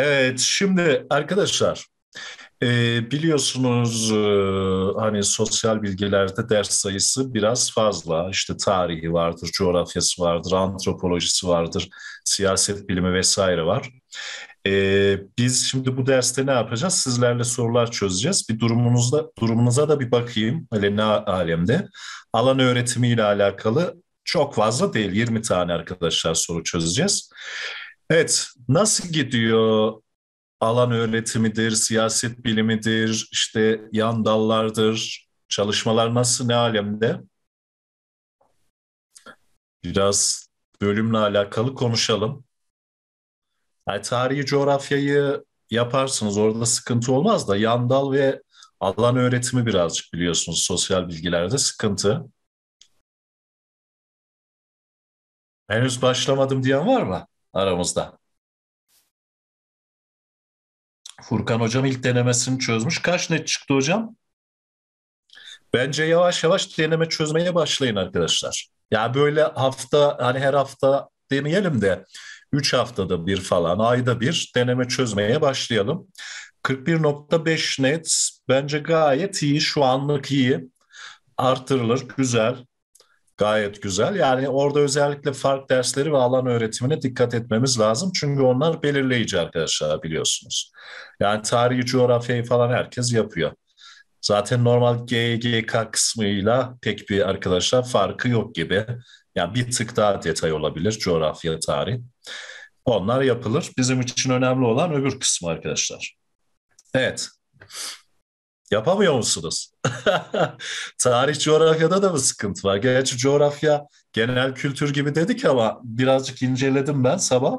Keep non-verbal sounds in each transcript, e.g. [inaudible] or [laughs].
Evet şimdi arkadaşlar e, biliyorsunuz e, hani sosyal bilgilerde ders sayısı biraz fazla. İşte tarihi vardır, coğrafyası vardır, antropolojisi vardır, siyaset bilimi vesaire var. E, biz şimdi bu derste ne yapacağız? Sizlerle sorular çözeceğiz. Bir durumunuzda durumunuza da bir bakayım. Hele ne alemde? Alan öğretimiyle alakalı çok fazla değil. 20 tane arkadaşlar soru çözeceğiz. Evet, Nasıl gidiyor alan öğretimidir, siyaset bilimidir, işte yan dallardır, çalışmalar nasıl, ne alemde? Biraz bölümle alakalı konuşalım. Yani tarihi coğrafyayı yaparsınız orada sıkıntı olmaz da yan dal ve alan öğretimi birazcık biliyorsunuz sosyal bilgilerde sıkıntı. Henüz başlamadım diyen var mı aramızda? Furkan hocam ilk denemesini çözmüş. Kaç net çıktı hocam? Bence yavaş yavaş deneme çözmeye başlayın arkadaşlar. Ya yani böyle hafta hani her hafta demeyelim de 3 haftada bir falan ayda bir deneme çözmeye başlayalım. 41.5 net bence gayet iyi şu anlık iyi. Artırılır güzel gayet güzel. Yani orada özellikle fark dersleri ve alan öğretimine dikkat etmemiz lazım. Çünkü onlar belirleyici arkadaşlar biliyorsunuz. Yani tarihi coğrafyayı falan herkes yapıyor. Zaten normal GGK kısmıyla pek bir arkadaşlar farkı yok gibi. Yani bir tık daha detay olabilir coğrafya, tarih. Onlar yapılır. Bizim için önemli olan öbür kısmı arkadaşlar. Evet yapamıyor musunuz? [laughs] Tarih coğrafyada da mı sıkıntı var? Gerçi coğrafya genel kültür gibi dedik ama birazcık inceledim ben sabah.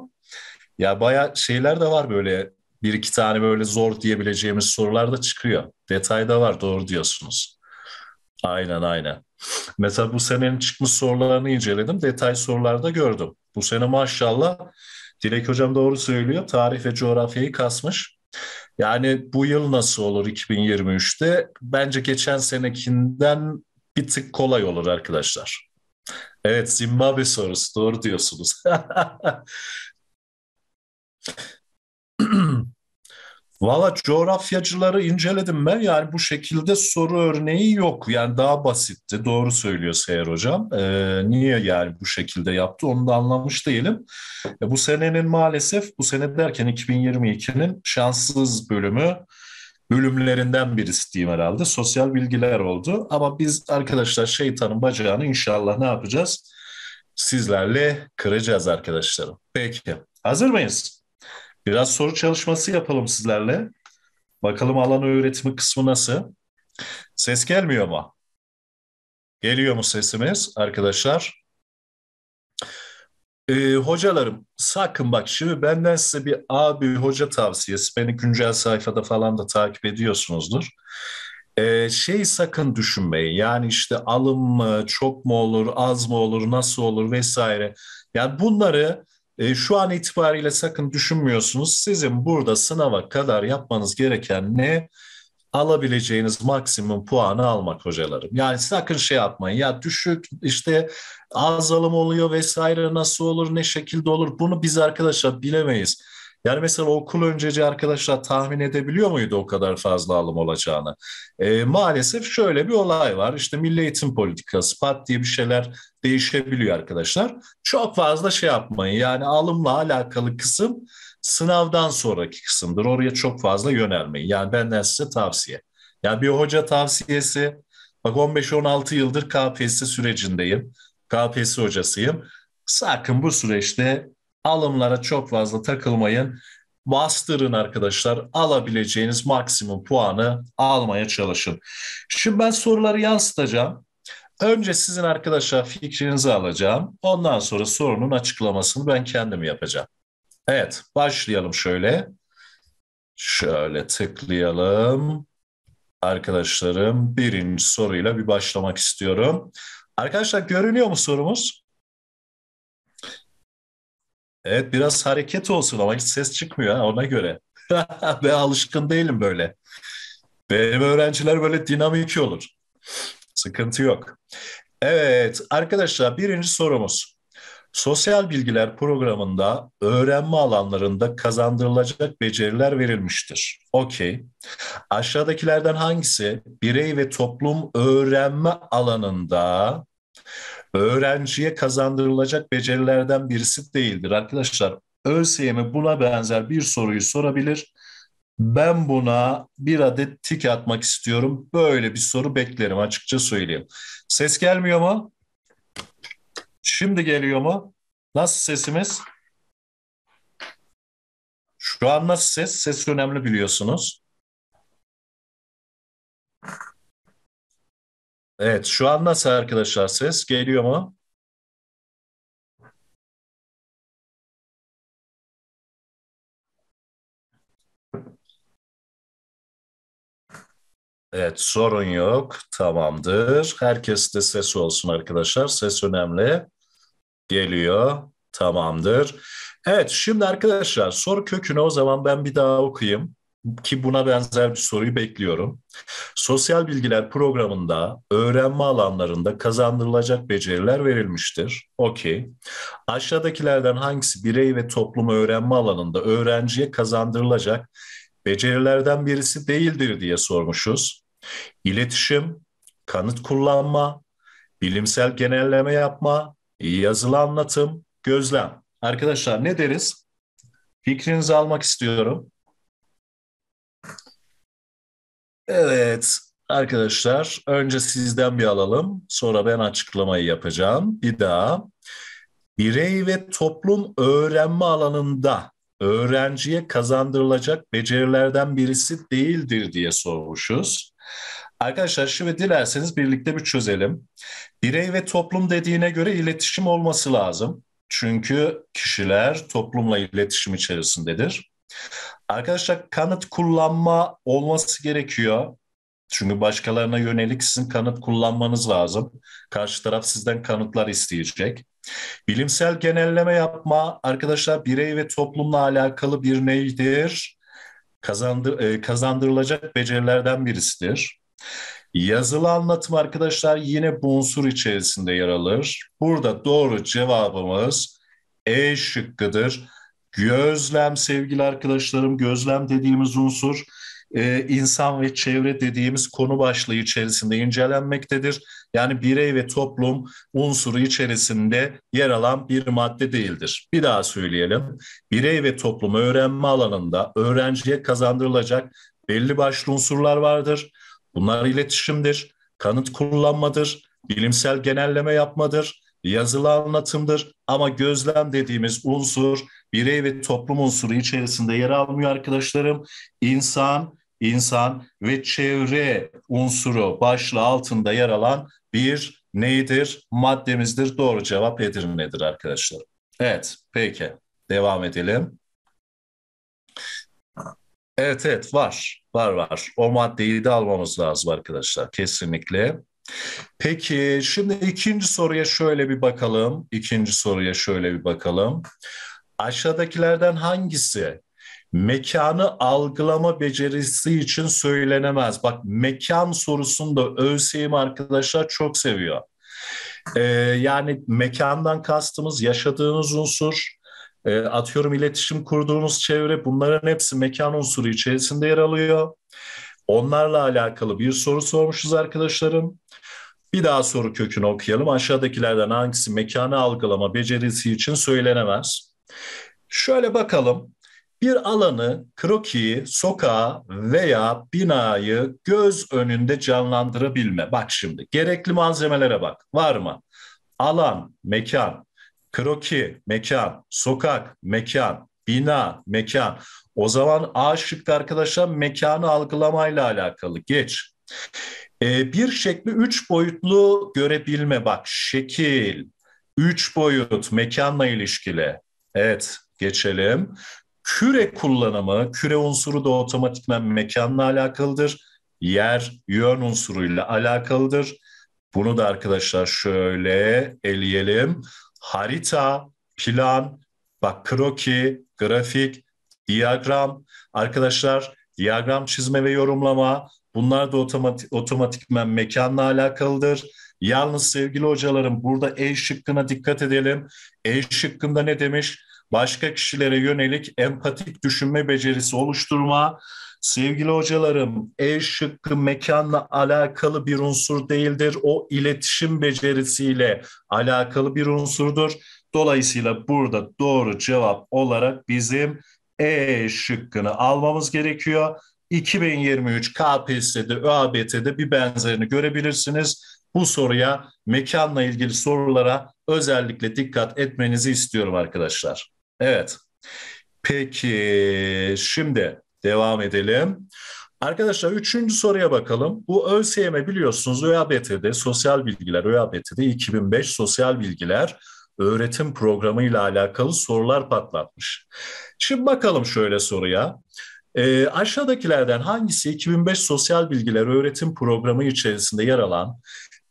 Ya baya şeyler de var böyle bir iki tane böyle zor diyebileceğimiz sorular da çıkıyor. da var doğru diyorsunuz. Aynen aynen. Mesela bu senenin çıkmış sorularını inceledim. Detay sorularda gördüm. Bu sene maşallah Dilek Hocam doğru söylüyor. Tarih ve coğrafyayı kasmış. Yani bu yıl nasıl olur 2023'te? Bence geçen senekinden bir tık kolay olur arkadaşlar. Evet Zimbabwe sorusu doğru diyorsunuz. [laughs] Valla coğrafyacıları inceledim ben yani bu şekilde soru örneği yok. Yani daha basitti doğru söylüyor Seher Hocam. Ee, niye yani bu şekilde yaptı onu da anlamış değilim. E, bu senenin maalesef bu sene derken 2022'nin şanssız bölümü bölümlerinden birisi diyeyim herhalde. Sosyal bilgiler oldu ama biz arkadaşlar şeytanın bacağını inşallah ne yapacağız? Sizlerle kıracağız arkadaşlarım. Peki hazır mıyız? Biraz soru çalışması yapalım sizlerle. Bakalım alan öğretimi kısmı nasıl? Ses gelmiyor mu? Geliyor mu sesimiz arkadaşlar? Ee, hocalarım sakın bak şimdi benden size bir abi hoca tavsiyesi. Beni güncel sayfada falan da takip ediyorsunuzdur. Ee, şey sakın düşünmeyin yani işte alım mı çok mu olur az mı olur nasıl olur vesaire. Yani bunları e, şu an itibariyle sakın düşünmüyorsunuz. Sizin burada sınava kadar yapmanız gereken ne? alabileceğiniz maksimum puanı almak hocalarım. Yani sakın şey yapmayın ya düşük işte azalım oluyor vesaire nasıl olur ne şekilde olur bunu biz arkadaşlar bilemeyiz. Yani mesela okul önceci arkadaşlar tahmin edebiliyor muydu o kadar fazla alım olacağını? E, maalesef şöyle bir olay var. İşte milli eğitim politikası, pat diye bir şeyler değişebiliyor arkadaşlar. Çok fazla şey yapmayın. Yani alımla alakalı kısım sınavdan sonraki kısımdır. Oraya çok fazla yönelmeyin. Yani benden size tavsiye. Yani bir hoca tavsiyesi. Bak 15-16 yıldır KPSS sürecindeyim. KPSS hocasıyım. Sakın bu süreçte alımlara çok fazla takılmayın. Bastırın arkadaşlar alabileceğiniz maksimum puanı almaya çalışın. Şimdi ben soruları yansıtacağım. Önce sizin arkadaşlar fikrinizi alacağım. Ondan sonra sorunun açıklamasını ben kendim yapacağım. Evet başlayalım şöyle. Şöyle tıklayalım. Arkadaşlarım birinci soruyla bir başlamak istiyorum. Arkadaşlar görünüyor mu sorumuz? Evet biraz hareket olsun ama hiç ses çıkmıyor ha, ona göre. [laughs] ben alışkın değilim böyle. Benim öğrenciler böyle dinamik olur. Sıkıntı yok. Evet arkadaşlar birinci sorumuz. Sosyal bilgiler programında öğrenme alanlarında kazandırılacak beceriler verilmiştir. Okey. Aşağıdakilerden hangisi birey ve toplum öğrenme alanında öğrenciye kazandırılacak becerilerden birisi değildir. Arkadaşlar ÖSYM buna benzer bir soruyu sorabilir. Ben buna bir adet tik atmak istiyorum. Böyle bir soru beklerim açıkça söyleyeyim. Ses gelmiyor mu? Şimdi geliyor mu? Nasıl sesimiz? Şu an nasıl ses? Ses önemli biliyorsunuz. Evet şu an nasıl arkadaşlar ses geliyor mu? Evet sorun yok tamamdır. Herkes de ses olsun arkadaşlar ses önemli. Geliyor tamamdır. Evet şimdi arkadaşlar soru kökünü o zaman ben bir daha okuyayım ki buna benzer bir soruyu bekliyorum. Sosyal bilgiler programında öğrenme alanlarında kazandırılacak beceriler verilmiştir. Okey. Aşağıdakilerden hangisi birey ve toplumu öğrenme alanında öğrenciye kazandırılacak becerilerden birisi değildir diye sormuşuz. İletişim, kanıt kullanma, bilimsel genelleme yapma, yazılı anlatım, gözlem. Arkadaşlar ne deriz? Fikrinizi almak istiyorum. Evet arkadaşlar önce sizden bir alalım sonra ben açıklamayı yapacağım. Bir daha birey ve toplum öğrenme alanında öğrenciye kazandırılacak becerilerden birisi değildir diye sormuşuz. Arkadaşlar şimdi dilerseniz birlikte bir çözelim. Birey ve toplum dediğine göre iletişim olması lazım. Çünkü kişiler toplumla iletişim içerisindedir. Arkadaşlar kanıt kullanma olması gerekiyor. Çünkü başkalarına yönelik sizin kanıt kullanmanız lazım. Karşı taraf sizden kanıtlar isteyecek. Bilimsel genelleme yapma arkadaşlar birey ve toplumla alakalı bir neydir? Kazandır, e, kazandırılacak becerilerden birisidir. Yazılı anlatım arkadaşlar yine bu unsur içerisinde yer alır. Burada doğru cevabımız E şıkkıdır. Gözlem sevgili arkadaşlarım, gözlem dediğimiz unsur e, insan ve çevre dediğimiz konu başlığı içerisinde incelenmektedir. Yani birey ve toplum unsuru içerisinde yer alan bir madde değildir. Bir daha söyleyelim. Birey ve toplum öğrenme alanında öğrenciye kazandırılacak belli başlı unsurlar vardır. Bunlar iletişimdir, kanıt kullanmadır, bilimsel genelleme yapmadır, yazılı anlatımdır ama gözlem dediğimiz unsur birey ve toplum unsuru içerisinde yer almıyor arkadaşlarım. İnsan, insan ve çevre unsuru başlığı altında yer alan bir neydir? Maddemizdir. Doğru cevap Edirne'dir arkadaşlar. Evet, peki. Devam edelim. Evet, evet var. Var var. O maddeyi de almamız lazım arkadaşlar. Kesinlikle. Peki şimdi ikinci soruya şöyle bir bakalım. İkinci soruya şöyle bir bakalım. Aşağıdakilerden hangisi mekanı algılama becerisi için söylenemez? Bak mekan da ÖSYM arkadaşlar çok seviyor. Ee, yani mekandan kastımız yaşadığınız unsur, e, atıyorum iletişim kurduğunuz çevre bunların hepsi mekan unsuru içerisinde yer alıyor. Onlarla alakalı bir soru sormuşuz arkadaşlarım. Bir daha soru kökünü okuyalım. Aşağıdakilerden hangisi mekanı algılama becerisi için söylenemez? Şöyle bakalım. Bir alanı, krokiyi, sokağı veya binayı göz önünde canlandırabilme. Bak şimdi gerekli malzemelere bak. Var mı? Alan, mekan, kroki, mekan, sokak, mekan, bina, mekan. O zaman A şıkkı arkadaşlar mekanı algılamayla alakalı. Geç. E, bir şekli üç boyutlu görebilme bak şekil, üç boyut mekanla ilişkili. Evet geçelim. Küre kullanımı, küre unsuru da otomatikman mekanla alakalıdır. Yer, yön unsuruyla alakalıdır. Bunu da arkadaşlar şöyle eleyelim. Harita, plan, bak kroki, grafik, diyagram. Arkadaşlar diyagram çizme ve yorumlama, Bunlar da otomatik, otomatikmen mekanla alakalıdır. Yalnız sevgili hocalarım burada E şıkkına dikkat edelim. E şıkkında ne demiş? Başka kişilere yönelik empatik düşünme becerisi oluşturma. Sevgili hocalarım E şıkkı mekanla alakalı bir unsur değildir. O iletişim becerisiyle alakalı bir unsurdur. Dolayısıyla burada doğru cevap olarak bizim E şıkkını almamız gerekiyor. 2023 KPSS'de, ÖABT'de bir benzerini görebilirsiniz. Bu soruya, mekanla ilgili sorulara özellikle dikkat etmenizi istiyorum arkadaşlar. Evet. Peki şimdi devam edelim. Arkadaşlar üçüncü soruya bakalım. Bu ÖSYM biliyorsunuz ÖABT'de sosyal bilgiler, ÖABT'de 2005 sosyal bilgiler öğretim programı ile alakalı sorular patlatmış. Şimdi bakalım şöyle soruya. E, aşağıdakilerden hangisi 2005 Sosyal Bilgiler Öğretim Programı içerisinde yer alan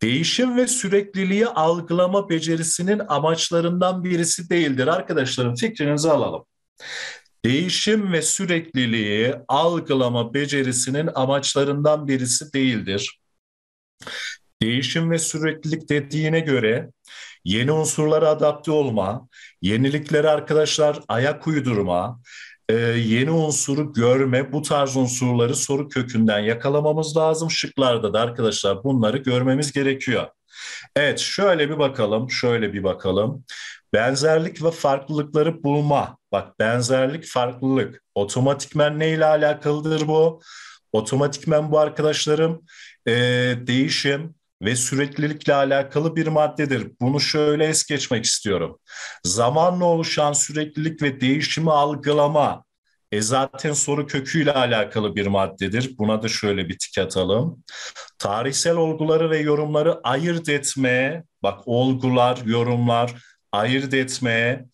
değişim ve sürekliliği algılama becerisinin amaçlarından birisi değildir? Arkadaşlarım fikrinizi alalım. Değişim ve sürekliliği algılama becerisinin amaçlarından birisi değildir. Değişim ve süreklilik dediğine göre yeni unsurlara adapte olma, yeniliklere arkadaşlar ayak uydurma, e, yeni unsuru görme, bu tarz unsurları soru kökünden yakalamamız lazım. Şıklarda da arkadaşlar bunları görmemiz gerekiyor. Evet şöyle bir bakalım, şöyle bir bakalım. Benzerlik ve farklılıkları bulma. Bak benzerlik, farklılık. Otomatikmen ne ile alakalıdır bu? Otomatikmen bu arkadaşlarım e, değişim, ve süreklilikle alakalı bir maddedir. Bunu şöyle es geçmek istiyorum. Zamanla oluşan süreklilik ve değişimi algılama e zaten soru köküyle alakalı bir maddedir. Buna da şöyle bir tik atalım. Tarihsel olguları ve yorumları ayırt etmeye, bak olgular, yorumlar ayırt etmeye,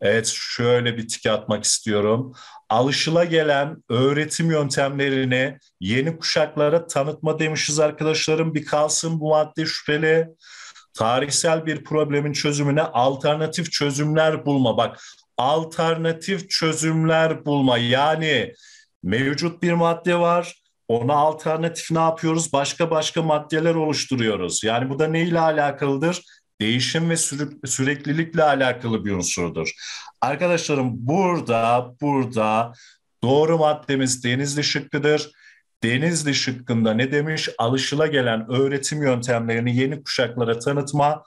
evet şöyle bir tik atmak istiyorum. Alışıla gelen öğretim yöntemlerini yeni kuşaklara tanıtma demişiz arkadaşlarım. Bir kalsın bu madde şüpheli. Tarihsel bir problemin çözümüne alternatif çözümler bulma. Bak alternatif çözümler bulma. Yani mevcut bir madde var. Ona alternatif ne yapıyoruz? Başka başka maddeler oluşturuyoruz. Yani bu da neyle alakalıdır? değişim ve sürü, süreklilikle alakalı bir unsurdur. Arkadaşlarım burada, burada doğru maddemiz Denizli Şıkkı'dır. Denizli Şıkkı'nda ne demiş? Alışıla gelen öğretim yöntemlerini yeni kuşaklara tanıtma.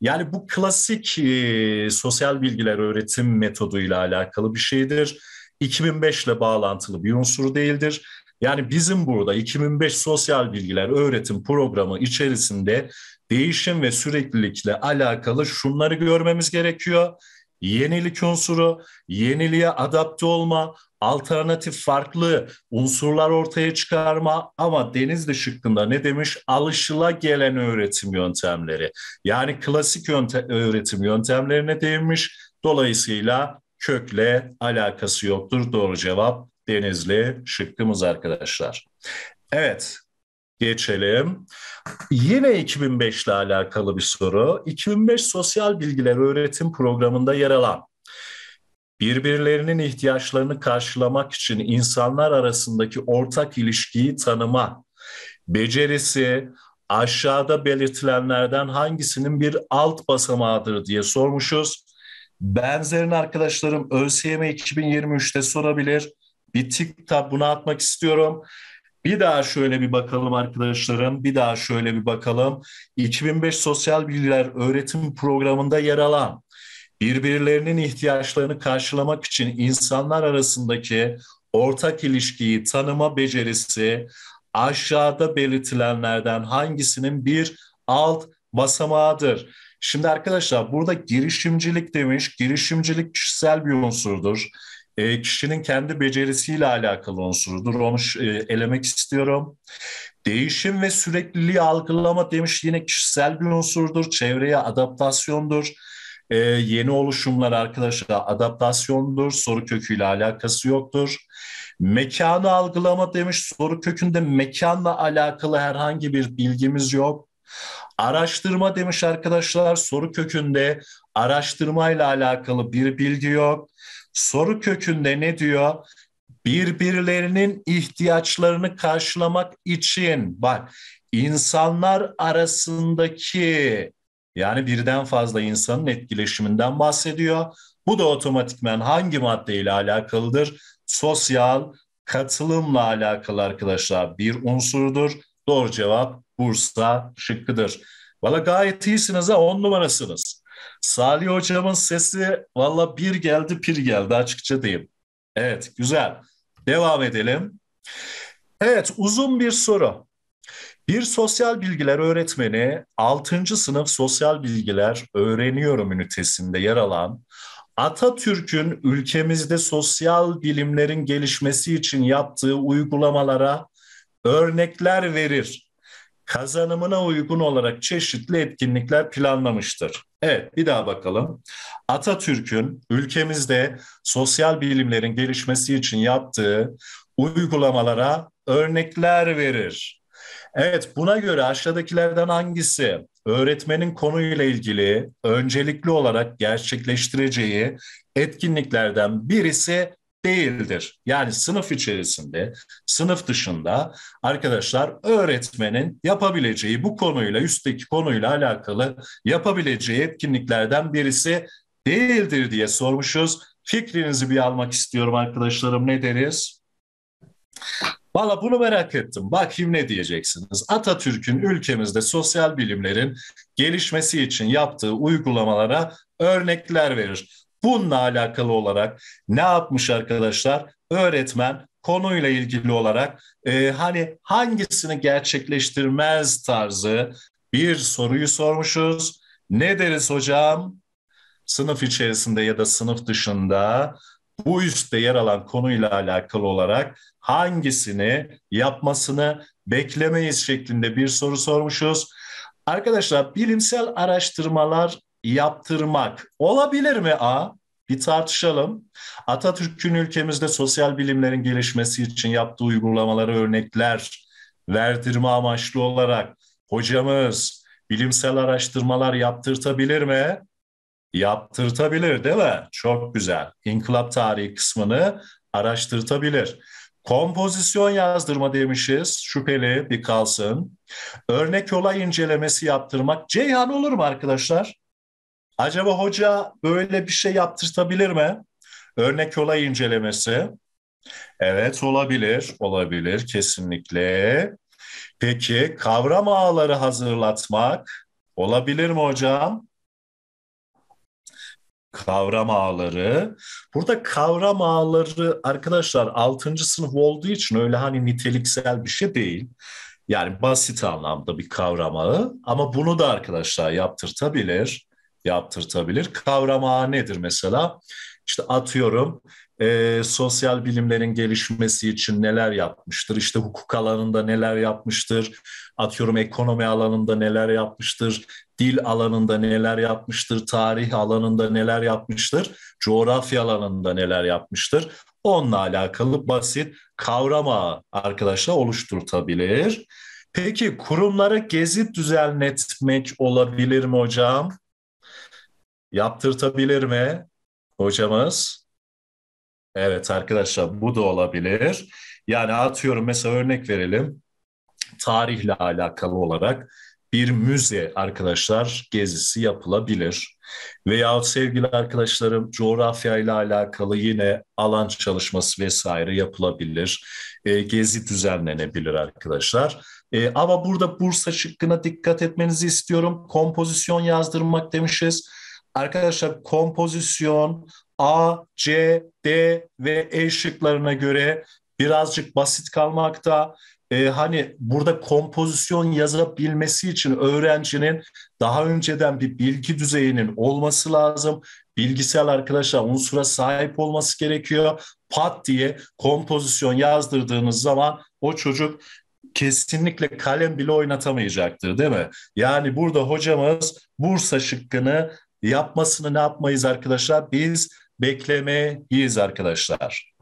Yani bu klasik e, sosyal bilgiler öğretim metoduyla alakalı bir şeydir. 2005 ile bağlantılı bir unsur değildir. Yani bizim burada 2005 sosyal bilgiler öğretim programı içerisinde değişim ve süreklilikle alakalı şunları görmemiz gerekiyor yenilik unsuru, yeniliğe adapte olma, alternatif farklı unsurlar ortaya çıkarma ama Denizli şıkkında ne demiş? Alışıla gelen öğretim yöntemleri. Yani klasik yöntem, öğretim yöntemlerine değinmiş. Dolayısıyla kökle alakası yoktur. Doğru cevap Denizli şıkkımız arkadaşlar. Evet, Geçelim. Yine 2005 ile alakalı bir soru. 2005 Sosyal Bilgiler Öğretim Programı'nda yer alan birbirlerinin ihtiyaçlarını karşılamak için insanlar arasındaki ortak ilişkiyi tanıma becerisi aşağıda belirtilenlerden hangisinin bir alt basamağıdır diye sormuşuz. Benzerini arkadaşlarım ÖSYM 2023'te sorabilir. Bir tık da buna atmak istiyorum. Bir daha şöyle bir bakalım arkadaşlarım. Bir daha şöyle bir bakalım. 2005 Sosyal Bilgiler Öğretim Programı'nda yer alan birbirlerinin ihtiyaçlarını karşılamak için insanlar arasındaki ortak ilişkiyi tanıma becerisi aşağıda belirtilenlerden hangisinin bir alt basamağıdır? Şimdi arkadaşlar burada girişimcilik demiş. Girişimcilik kişisel bir unsurdur e, kişinin kendi becerisiyle alakalı unsurudur. Onu e, elemek istiyorum. Değişim ve sürekliliği algılama demiş yine kişisel bir unsurdur. Çevreye adaptasyondur. E, yeni oluşumlar arkadaşlar adaptasyondur. Soru köküyle alakası yoktur. Mekanı algılama demiş. Soru kökünde mekanla alakalı herhangi bir bilgimiz yok. Araştırma demiş arkadaşlar soru kökünde araştırmayla alakalı bir bilgi yok. Soru kökünde ne diyor? Birbirlerinin ihtiyaçlarını karşılamak için bak insanlar arasındaki yani birden fazla insanın etkileşiminden bahsediyor. Bu da otomatikmen hangi maddeyle alakalıdır? Sosyal katılımla alakalı arkadaşlar bir unsurdur. Doğru cevap Bursa şıkkıdır. Valla gayet iyisiniz ha on numarasınız. Salih hocamın sesi valla bir geldi pir geldi açıkça diyeyim. Evet güzel. Devam edelim. Evet uzun bir soru. Bir sosyal bilgiler öğretmeni 6. sınıf sosyal bilgiler öğreniyorum ünitesinde yer alan Atatürk'ün ülkemizde sosyal bilimlerin gelişmesi için yaptığı uygulamalara örnekler verir kazanımına uygun olarak çeşitli etkinlikler planlamıştır. Evet bir daha bakalım. Atatürk'ün ülkemizde sosyal bilimlerin gelişmesi için yaptığı uygulamalara örnekler verir. Evet buna göre aşağıdakilerden hangisi öğretmenin konuyla ilgili öncelikli olarak gerçekleştireceği etkinliklerden birisi değildir. Yani sınıf içerisinde, sınıf dışında arkadaşlar öğretmenin yapabileceği bu konuyla, üstteki konuyla alakalı yapabileceği etkinliklerden birisi değildir diye sormuşuz. Fikrinizi bir almak istiyorum arkadaşlarım ne deriz? Valla bunu merak ettim. Bakayım ne diyeceksiniz. Atatürk'ün ülkemizde sosyal bilimlerin gelişmesi için yaptığı uygulamalara örnekler verir. Bununla alakalı olarak ne yapmış arkadaşlar? Öğretmen konuyla ilgili olarak e, hani hangisini gerçekleştirmez tarzı bir soruyu sormuşuz. Ne deriz hocam? Sınıf içerisinde ya da sınıf dışında bu üstte yer alan konuyla alakalı olarak hangisini yapmasını beklemeyiz şeklinde bir soru sormuşuz. Arkadaşlar bilimsel araştırmalar yaptırmak olabilir mi A? Bir tartışalım. Atatürk'ün ülkemizde sosyal bilimlerin gelişmesi için yaptığı uygulamaları örnekler verdirme amaçlı olarak hocamız bilimsel araştırmalar yaptırtabilir mi? Yaptırtabilir değil mi? Çok güzel. İnkılap tarihi kısmını araştırtabilir. Kompozisyon yazdırma demişiz. Şüpheli bir kalsın. Örnek olay incelemesi yaptırmak. Ceyhan olur mu arkadaşlar? Acaba hoca böyle bir şey yaptırtabilir mi? Örnek olay incelemesi. Evet olabilir, olabilir kesinlikle. Peki kavram ağları hazırlatmak olabilir mi hocam? Kavram ağları. Burada kavram ağları arkadaşlar 6. sınıf olduğu için öyle hani niteliksel bir şey değil. Yani basit anlamda bir kavramağı ama bunu da arkadaşlar yaptırtabilir yaptırtabilir. Kavrama nedir mesela? İşte atıyorum e, sosyal bilimlerin gelişmesi için neler yapmıştır, İşte hukuk alanında neler yapmıştır, atıyorum ekonomi alanında neler yapmıştır, dil alanında neler yapmıştır, tarih alanında neler yapmıştır, coğrafya alanında neler yapmıştır. Onunla alakalı basit kavrama arkadaşlar oluşturtabilir. Peki kurumlara gezi düzenletmek olabilir mi hocam? yaptırtabilir mi hocamız? Evet arkadaşlar bu da olabilir. Yani atıyorum mesela örnek verelim. Tarihle alakalı olarak bir müze arkadaşlar gezisi yapılabilir. Veya sevgili arkadaşlarım coğrafyayla alakalı yine alan çalışması vesaire yapılabilir. E, gezi düzenlenebilir arkadaşlar. E, ama burada Bursa şıkkına dikkat etmenizi istiyorum. Kompozisyon yazdırmak demişiz. Arkadaşlar kompozisyon A, C, D ve E şıklarına göre birazcık basit kalmakta. Ee, hani burada kompozisyon yazabilmesi için öğrencinin daha önceden bir bilgi düzeyinin olması lazım. bilgisayar arkadaşlar unsura sahip olması gerekiyor. Pat diye kompozisyon yazdırdığınız zaman o çocuk kesinlikle kalem bile oynatamayacaktır değil mi? Yani burada hocamız Bursa şıkkını yapmasını ne yapmayız arkadaşlar? Biz beklemeyiz arkadaşlar.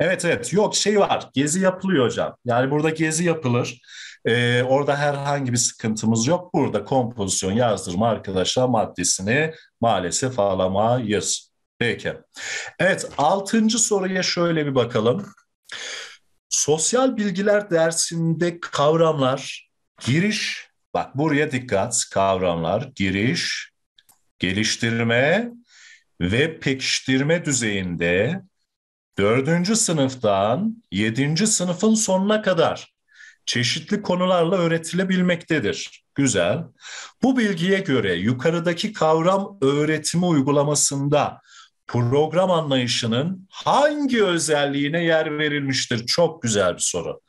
Evet evet yok şey var gezi yapılıyor hocam. Yani burada gezi yapılır. Ee, orada herhangi bir sıkıntımız yok. Burada kompozisyon yazdırma arkadaşlar maddesini maalesef alamayız. Peki. Evet altıncı soruya şöyle bir bakalım. Sosyal bilgiler dersinde kavramlar giriş, bak buraya dikkat kavramlar giriş, geliştirme ve pekiştirme düzeyinde dördüncü sınıftan yedinci sınıfın sonuna kadar çeşitli konularla öğretilebilmektedir. Güzel. Bu bilgiye göre yukarıdaki kavram öğretimi uygulamasında program anlayışının hangi özelliğine yer verilmiştir? Çok güzel bir soru.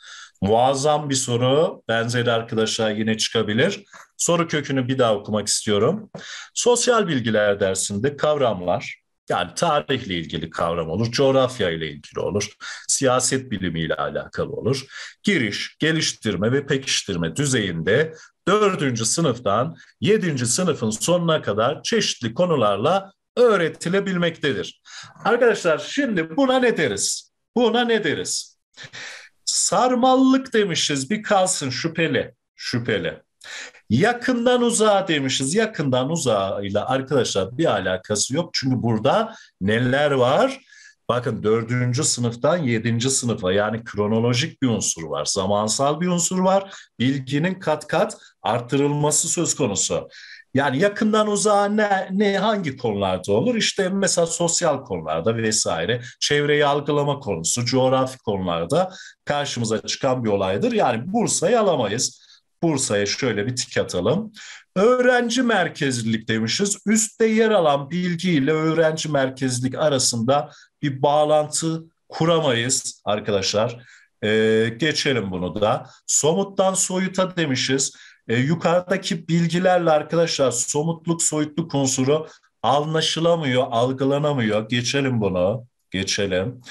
Muazzam bir soru. Benzeri arkadaşlar yine çıkabilir. Soru kökünü bir daha okumak istiyorum. Sosyal bilgiler dersinde kavramlar, yani tarihle ilgili kavram olur, coğrafya ile ilgili olur, siyaset bilimi ile alakalı olur. Giriş, geliştirme ve pekiştirme düzeyinde dördüncü sınıftan yedinci sınıfın sonuna kadar çeşitli konularla öğretilebilmektedir. Arkadaşlar şimdi buna ne deriz? Buna ne deriz? Sarmallık demişiz bir kalsın şüpheli, şüpheli. Yakından uzağa demişiz. Yakından uzağıyla arkadaşlar bir alakası yok. Çünkü burada neler var? Bakın dördüncü sınıftan yedinci sınıfa yani kronolojik bir unsur var, zamansal bir unsur var, bilginin kat kat arttırılması söz konusu. Yani yakından uzağa ne, ne hangi konularda olur? İşte mesela sosyal konularda vesaire, çevreyi algılama konusu, coğrafi konularda karşımıza çıkan bir olaydır. Yani Bursa'yı alamayız. Bursa'ya şöyle bir tik atalım. Öğrenci merkezlilik demişiz. Üstte yer alan bilgi ile öğrenci merkezlilik arasında bir bağlantı kuramayız arkadaşlar. Ee, geçelim bunu da. Somuttan soyuta demişiz. Ee, yukarıdaki bilgilerle arkadaşlar somutluk soyutluk unsuru anlaşılamıyor, algılanamıyor. Geçelim bunu geçelim.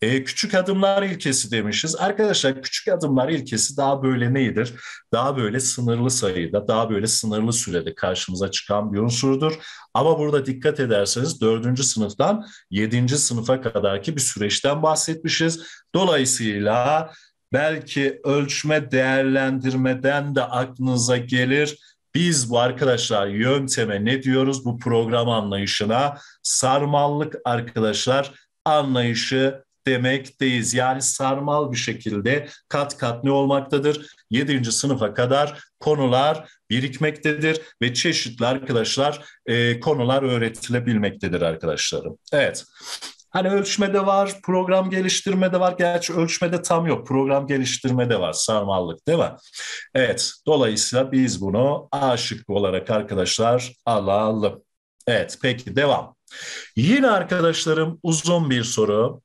E, küçük adımlar ilkesi demişiz. Arkadaşlar küçük adımlar ilkesi daha böyle neydir? Daha böyle sınırlı sayıda, daha böyle sınırlı sürede karşımıza çıkan bir unsurdur. Ama burada dikkat ederseniz dördüncü sınıftan yedinci sınıfa kadarki bir süreçten bahsetmişiz. Dolayısıyla belki ölçme değerlendirmeden de aklınıza gelir. Biz bu arkadaşlar yönteme ne diyoruz? Bu program anlayışına sarmallık arkadaşlar anlayışı demekteyiz. Yani sarmal bir şekilde kat kat ne olmaktadır? 7. sınıfa kadar konular birikmektedir ve çeşitli arkadaşlar e, konular öğretilebilmektedir arkadaşlarım. Evet. Hani ölçme de var, program geliştirme de var. Gerçi ölçmede tam yok. Program geliştirme de var, sarmallık değil mi? Evet, dolayısıyla biz bunu A olarak arkadaşlar alalım. Evet, peki devam. Yine arkadaşlarım uzun bir soru.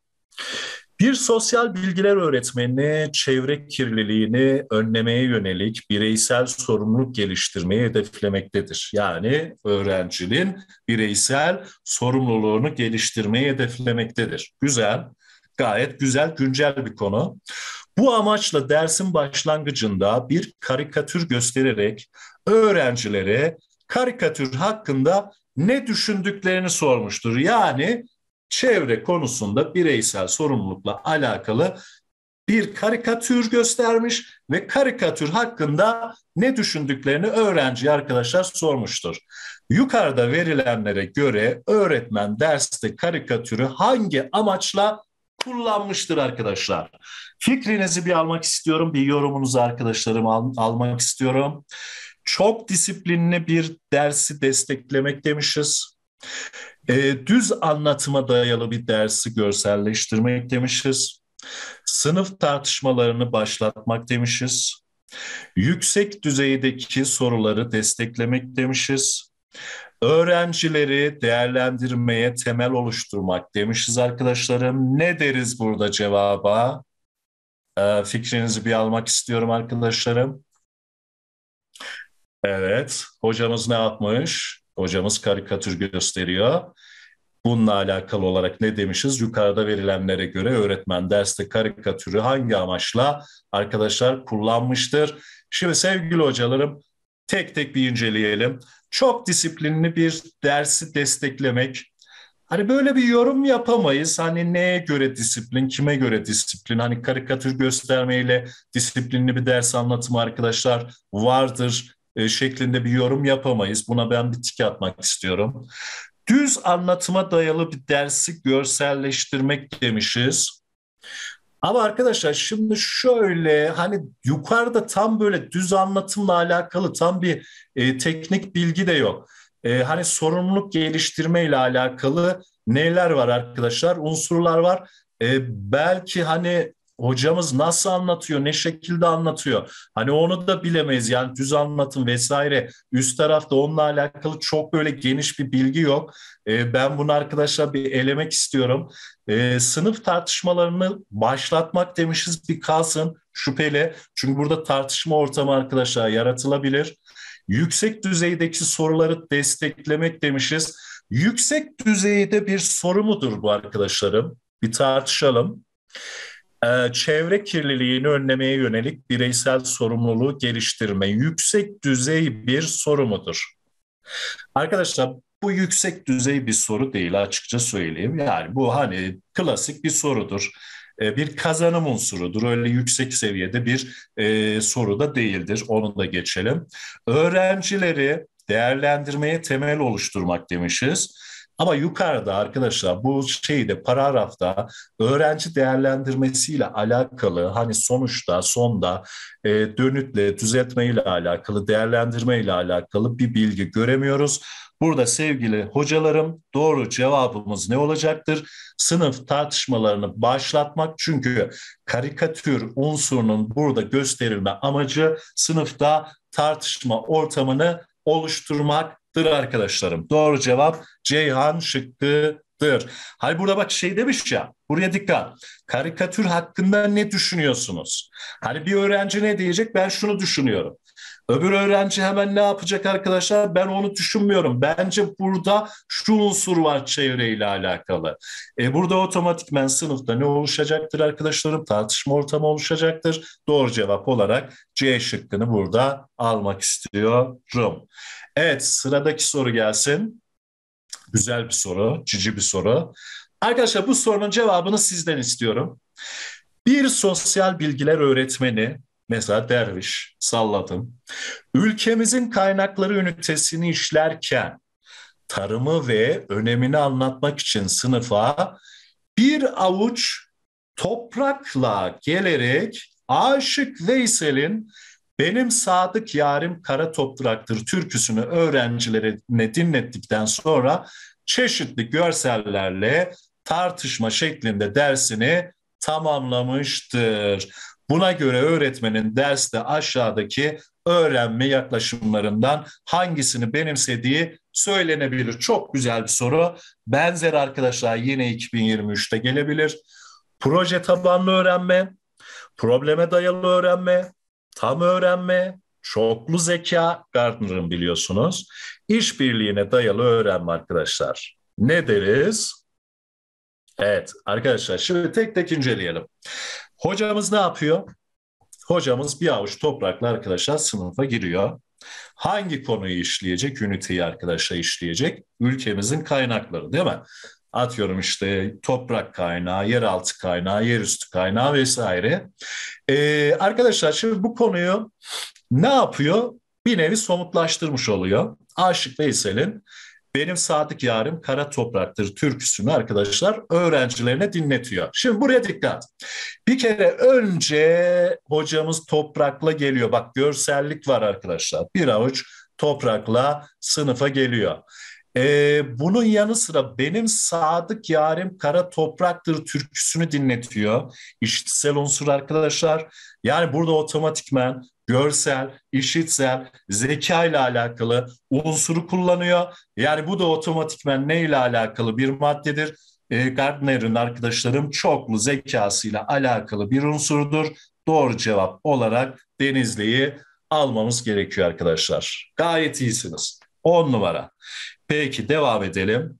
Bir sosyal bilgiler öğretmeni çevre kirliliğini önlemeye yönelik bireysel sorumluluk geliştirmeyi hedeflemektedir. Yani öğrencinin bireysel sorumluluğunu geliştirmeyi hedeflemektedir. Güzel, gayet güzel, güncel bir konu. Bu amaçla dersin başlangıcında bir karikatür göstererek öğrencilere karikatür hakkında ne düşündüklerini sormuştur. Yani çevre konusunda bireysel sorumlulukla alakalı bir karikatür göstermiş ve karikatür hakkında ne düşündüklerini öğrenci arkadaşlar sormuştur. Yukarıda verilenlere göre öğretmen derste karikatürü hangi amaçla kullanmıştır arkadaşlar? Fikrinizi bir almak istiyorum, bir yorumunuzu arkadaşlarım al- almak istiyorum çok disiplinli bir dersi desteklemek demişiz. E, düz anlatıma dayalı bir dersi görselleştirmek demişiz. Sınıf tartışmalarını başlatmak demişiz. Yüksek düzeydeki soruları desteklemek demişiz. Öğrencileri değerlendirmeye temel oluşturmak demişiz arkadaşlarım. Ne deriz burada cevaba? E, fikrinizi bir almak istiyorum arkadaşlarım. Evet. Hocamız ne yapmış? Hocamız karikatür gösteriyor. Bununla alakalı olarak ne demişiz? Yukarıda verilenlere göre öğretmen derste karikatürü hangi amaçla arkadaşlar kullanmıştır? Şimdi sevgili hocalarım tek tek bir inceleyelim. Çok disiplinli bir dersi desteklemek. Hani böyle bir yorum yapamayız. Hani neye göre disiplin, kime göre disiplin? Hani karikatür göstermeyle disiplinli bir ders anlatımı arkadaşlar vardır e, şeklinde bir yorum yapamayız. Buna ben bir tiki atmak istiyorum. Düz anlatıma dayalı bir dersi görselleştirmek demişiz. Ama arkadaşlar şimdi şöyle hani yukarıda tam böyle düz anlatımla alakalı tam bir e, teknik bilgi de yok. E, hani sorumluluk geliştirme ile alakalı neler var arkadaşlar? Unsurlar var. E, belki hani hocamız nasıl anlatıyor, ne şekilde anlatıyor. Hani onu da bilemeyiz yani düz anlatım vesaire. Üst tarafta onunla alakalı çok böyle geniş bir bilgi yok. E, ben bunu arkadaşlar bir elemek istiyorum. E, sınıf tartışmalarını başlatmak demişiz bir kalsın şüpheli. Çünkü burada tartışma ortamı arkadaşlar yaratılabilir. Yüksek düzeydeki soruları desteklemek demişiz. Yüksek düzeyde bir soru mudur bu arkadaşlarım? Bir tartışalım. Ee, çevre kirliliğini önlemeye yönelik bireysel sorumluluğu geliştirme yüksek düzey bir soru Arkadaşlar bu yüksek düzey bir soru değil açıkça söyleyeyim. Yani bu hani klasik bir sorudur. Ee, bir kazanım unsurudur. Öyle yüksek seviyede bir e, soru da değildir. Onu da geçelim. Öğrencileri değerlendirmeye temel oluşturmak demişiz ama yukarıda arkadaşlar bu şeyde paragrafta öğrenci değerlendirmesiyle alakalı hani sonuçta sonda e, dönütle düzeltmeyle alakalı değerlendirmeyle alakalı bir bilgi göremiyoruz. Burada sevgili hocalarım doğru cevabımız ne olacaktır? Sınıf tartışmalarını başlatmak çünkü karikatür unsurunun burada gösterilme amacı sınıfta tartışma ortamını oluşturmak dır arkadaşlarım. Doğru cevap Ceyhan şıkkıdır. Hayır burada bak şey demiş ya. Buraya dikkat. Karikatür hakkında ne düşünüyorsunuz? Hani bir öğrenci ne diyecek? Ben şunu düşünüyorum. Öbür öğrenci hemen ne yapacak arkadaşlar? Ben onu düşünmüyorum. Bence burada şu unsur var çevreyle alakalı. E burada otomatikmen sınıfta ne oluşacaktır arkadaşlarım? Tartışma ortamı oluşacaktır. Doğru cevap olarak C şıkkını burada almak istiyorum. Evet sıradaki soru gelsin. Güzel bir soru, cici bir soru. Arkadaşlar bu sorunun cevabını sizden istiyorum. Bir sosyal bilgiler öğretmeni, mesela derviş, salladım. Ülkemizin kaynakları ünitesini işlerken tarımı ve önemini anlatmak için sınıfa bir avuç toprakla gelerek Aşık Veysel'in benim sadık yarim kara topraktır türküsünü öğrencilerine dinlettikten sonra çeşitli görsellerle tartışma şeklinde dersini tamamlamıştır. Buna göre öğretmenin derste aşağıdaki öğrenme yaklaşımlarından hangisini benimsediği söylenebilir. Çok güzel bir soru. Benzer arkadaşlar yine 2023'te gelebilir. Proje tabanlı öğrenme, probleme dayalı öğrenme, tam öğrenme, çoklu zeka Gardner'ın biliyorsunuz. İşbirliğine dayalı öğrenme arkadaşlar. Ne deriz? Evet arkadaşlar şimdi tek tek inceleyelim. Hocamız ne yapıyor? Hocamız bir avuç toprakla arkadaşlar sınıfa giriyor. Hangi konuyu işleyecek? Üniteyi arkadaşlar işleyecek. Ülkemizin kaynakları değil mi? Atıyorum işte toprak kaynağı, yeraltı kaynağı, yerüstü kaynağı vesaire. Ee, arkadaşlar şimdi bu konuyu ne yapıyor? Bir nevi somutlaştırmış oluyor. Aşık Veysel'in benim sadık yarım kara topraktır türküsünü arkadaşlar öğrencilerine dinletiyor. Şimdi buraya dikkat. Bir kere önce hocamız toprakla geliyor. Bak görsellik var arkadaşlar. Bir avuç toprakla sınıfa geliyor. Ee, bunun yanı sıra benim sadık yarim kara topraktır türküsünü dinletiyor. İşitsel unsur arkadaşlar. Yani burada otomatikmen görsel, işitsel, zeka ile alakalı unsuru kullanıyor. Yani bu da otomatikmen ne ile alakalı bir maddedir? Ee, Gardner'ın arkadaşlarım çoklu zekasıyla alakalı bir unsurdur. Doğru cevap olarak Denizli'yi almamız gerekiyor arkadaşlar. Gayet iyisiniz. 10 numara. Peki devam edelim.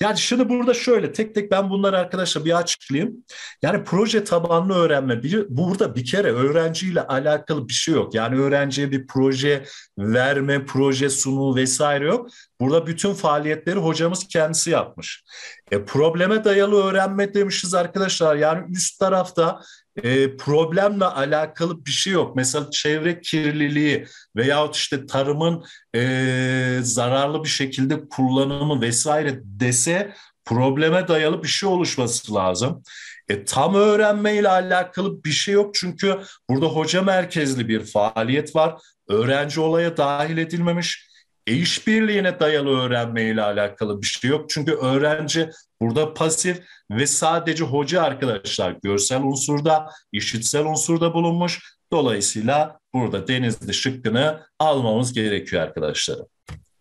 Yani şimdi burada şöyle tek tek ben bunları arkadaşlar bir açıklayayım. Yani proje tabanlı öğrenme bir, burada bir kere öğrenciyle alakalı bir şey yok. Yani öğrenciye bir proje verme, proje sunumu vesaire yok. Burada bütün faaliyetleri hocamız kendisi yapmış. E, probleme dayalı öğrenme demişiz arkadaşlar. Yani üst tarafta e, problemle alakalı bir şey yok. Mesela çevre kirliliği veyahut işte tarımın e, zararlı bir şekilde kullanımı vesaire dese probleme dayalı bir şey oluşması lazım. E, tam öğrenmeyle alakalı bir şey yok çünkü burada hoca merkezli bir faaliyet var. Öğrenci olaya dahil edilmemiş e işbirliğine dayalı öğrenmeyle alakalı bir şey yok. Çünkü öğrenci burada pasif ve sadece hoca arkadaşlar görsel unsurda, işitsel unsurda bulunmuş. Dolayısıyla burada denizli şıkkını almamız gerekiyor arkadaşlarım.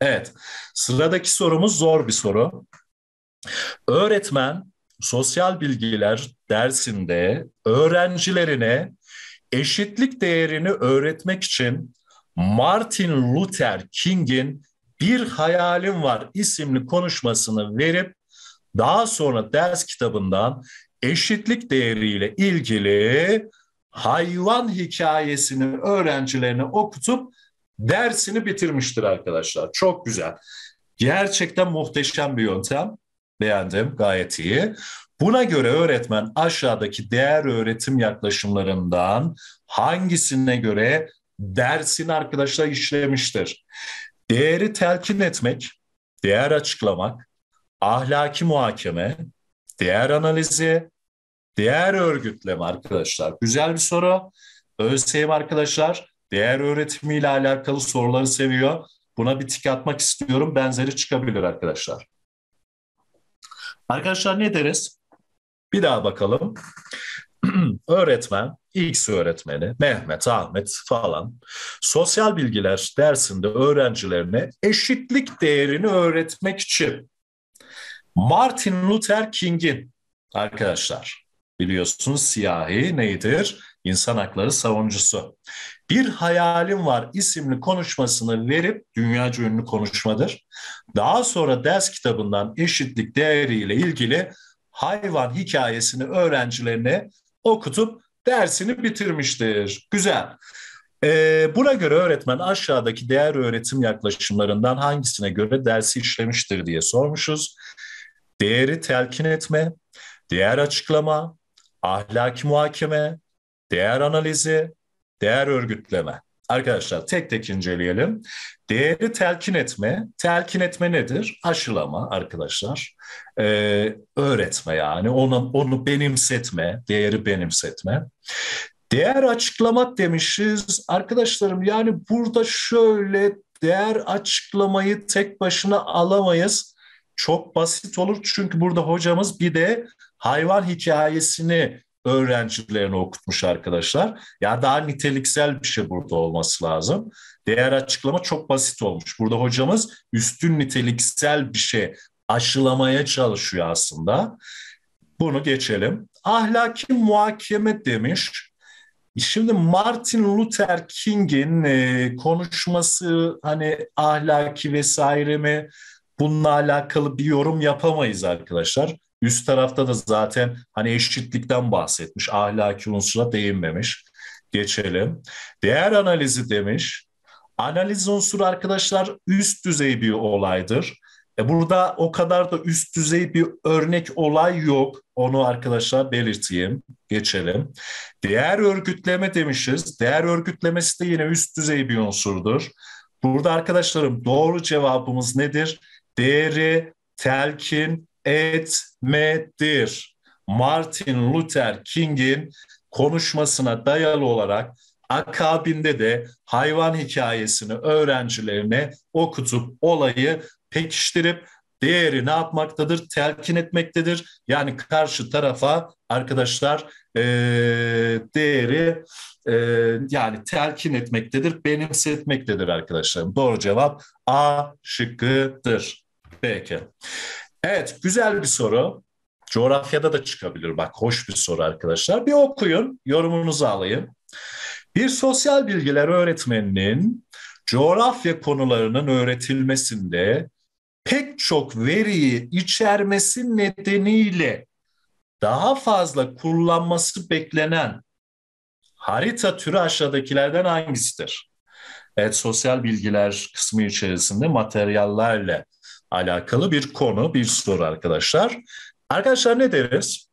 Evet, sıradaki sorumuz zor bir soru. Öğretmen sosyal bilgiler dersinde öğrencilerine eşitlik değerini öğretmek için Martin Luther King'in Bir Hayalim Var isimli konuşmasını verip daha sonra ders kitabından eşitlik değeriyle ilgili hayvan hikayesini öğrencilerine okutup dersini bitirmiştir arkadaşlar. Çok güzel. Gerçekten muhteşem bir yöntem. Beğendim, gayet iyi. Buna göre öğretmen aşağıdaki değer öğretim yaklaşımlarından hangisine göre dersini arkadaşlar işlemiştir. Değeri telkin etmek, değer açıklamak, ahlaki muhakeme, değer analizi, değer örgütleme arkadaşlar. Güzel bir soru. ÖSYM arkadaşlar değer öğretimi ile alakalı soruları seviyor. Buna bir tik atmak istiyorum. Benzeri çıkabilir arkadaşlar. Arkadaşlar ne deriz? Bir daha bakalım. [clears throat] öğretmen, X öğretmeni, Mehmet, Ahmet falan sosyal bilgiler dersinde öğrencilerine eşitlik değerini öğretmek için Martin Luther King'in arkadaşlar biliyorsunuz siyahi nedir İnsan hakları savuncusu. Bir hayalim var isimli konuşmasını verip dünya ünlü konuşmadır. Daha sonra ders kitabından eşitlik değeriyle ilgili hayvan hikayesini öğrencilerine okutup dersini bitirmiştir. Güzel. Ee, buna göre öğretmen aşağıdaki değer öğretim yaklaşımlarından hangisine göre dersi işlemiştir diye sormuşuz. Değeri telkin etme, değer açıklama, ahlaki muhakeme, değer analizi, değer örgütleme. Arkadaşlar tek tek inceleyelim. Değeri telkin etme. Telkin etme nedir? Aşılama arkadaşlar. Ee, öğretme yani. Onu, onu benimsetme. Değeri benimsetme. Değer açıklamak demişiz. Arkadaşlarım yani burada şöyle değer açıklamayı tek başına alamayız. Çok basit olur çünkü burada hocamız bir de hayvan hikayesini öğrencilerini okutmuş arkadaşlar. Ya daha niteliksel bir şey burada olması lazım. Değer açıklama çok basit olmuş. Burada hocamız üstün niteliksel bir şey aşılamaya çalışıyor aslında. Bunu geçelim. Ahlaki muhakeme demiş. Şimdi Martin Luther King'in e, konuşması hani ahlaki vesaire mi bununla alakalı bir yorum yapamayız arkadaşlar. Üst tarafta da zaten hani eşitlikten bahsetmiş. Ahlaki unsura değinmemiş. Geçelim. Değer analizi demiş. Analiz unsuru arkadaşlar üst düzey bir olaydır. E burada o kadar da üst düzey bir örnek olay yok. Onu arkadaşlar belirteyim. Geçelim. Değer örgütleme demişiz. Değer örgütlemesi de yine üst düzey bir unsurdur. Burada arkadaşlarım doğru cevabımız nedir? Değeri, telkin etmedir. Martin Luther King'in konuşmasına dayalı olarak akabinde de hayvan hikayesini öğrencilerine okutup olayı pekiştirip değeri ne yapmaktadır? Telkin etmektedir. Yani karşı tarafa arkadaşlar e, değeri e, yani telkin etmektedir, benimsetmektedir arkadaşlar. Doğru cevap A şıkkıdır. Peki. Evet, güzel bir soru. Coğrafyada da çıkabilir. Bak hoş bir soru arkadaşlar. Bir okuyun, yorumunuzu alayım. Bir sosyal bilgiler öğretmeninin coğrafya konularının öğretilmesinde pek çok veriyi içermesi nedeniyle daha fazla kullanması beklenen harita türü aşağıdakilerden hangisidir? Evet, sosyal bilgiler kısmı içerisinde materyallerle alakalı bir konu, bir soru arkadaşlar. Arkadaşlar ne deriz?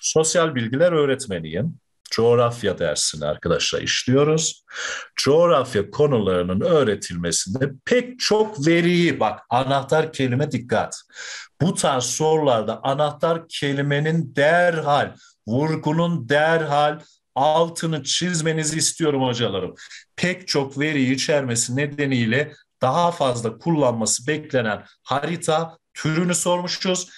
Sosyal bilgiler öğretmeniyim. Coğrafya dersini arkadaşlar işliyoruz. Coğrafya konularının öğretilmesinde pek çok veriyi bak anahtar kelime dikkat. Bu tarz sorularda anahtar kelimenin derhal, vurgunun derhal altını çizmenizi istiyorum hocalarım. Pek çok veriyi içermesi nedeniyle daha fazla kullanması beklenen harita türünü sormuşuz.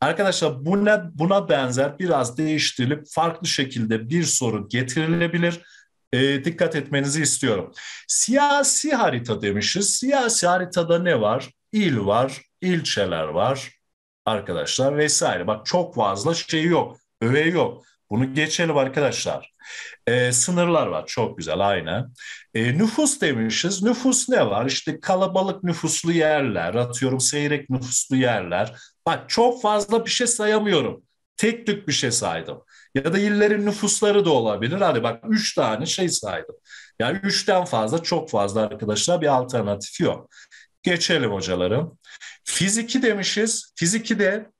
Arkadaşlar buna, buna benzer biraz değiştirilip farklı şekilde bir soru getirilebilir. E, dikkat etmenizi istiyorum. Siyasi harita demişiz. Siyasi haritada ne var? İl var, ilçeler var arkadaşlar vesaire. Bak çok fazla şey yok, öğe yok. Bunu geçelim arkadaşlar. E, sınırlar var çok güzel aynı. E, ee, nüfus demişiz. Nüfus ne var? İşte kalabalık nüfuslu yerler, atıyorum seyrek nüfuslu yerler. Bak çok fazla bir şey sayamıyorum. Tek tük bir şey saydım. Ya da illerin nüfusları da olabilir. Hadi bak üç tane şey saydım. Yani üçten fazla çok fazla arkadaşlar bir alternatif yok. Geçelim hocalarım. Fiziki demişiz. Fiziki de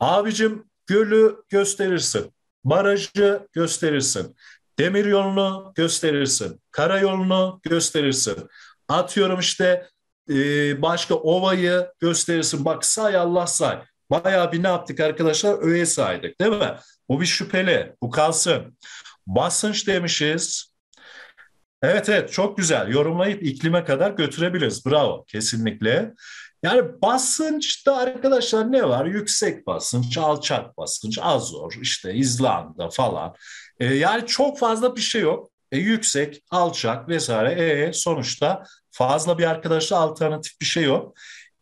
abicim gölü gösterirsin barajı gösterirsin. Demir yolunu gösterirsin. Karayolunu gösterirsin. Atıyorum işte e, başka ovayı gösterirsin. Bak say Allah say. Bayağı bir ne yaptık arkadaşlar? Öğe saydık değil mi? Bu bir şüpheli. Bu kalsın. Basınç demişiz. Evet evet çok güzel. Yorumlayıp iklime kadar götürebiliriz. Bravo kesinlikle. Yani basınçta arkadaşlar ne var? Yüksek basınç, alçak basınç, azor, işte İzlanda falan. E, yani çok fazla bir şey yok. E, yüksek, alçak vesaire. E, sonuçta fazla bir arkadaşla alternatif bir şey yok.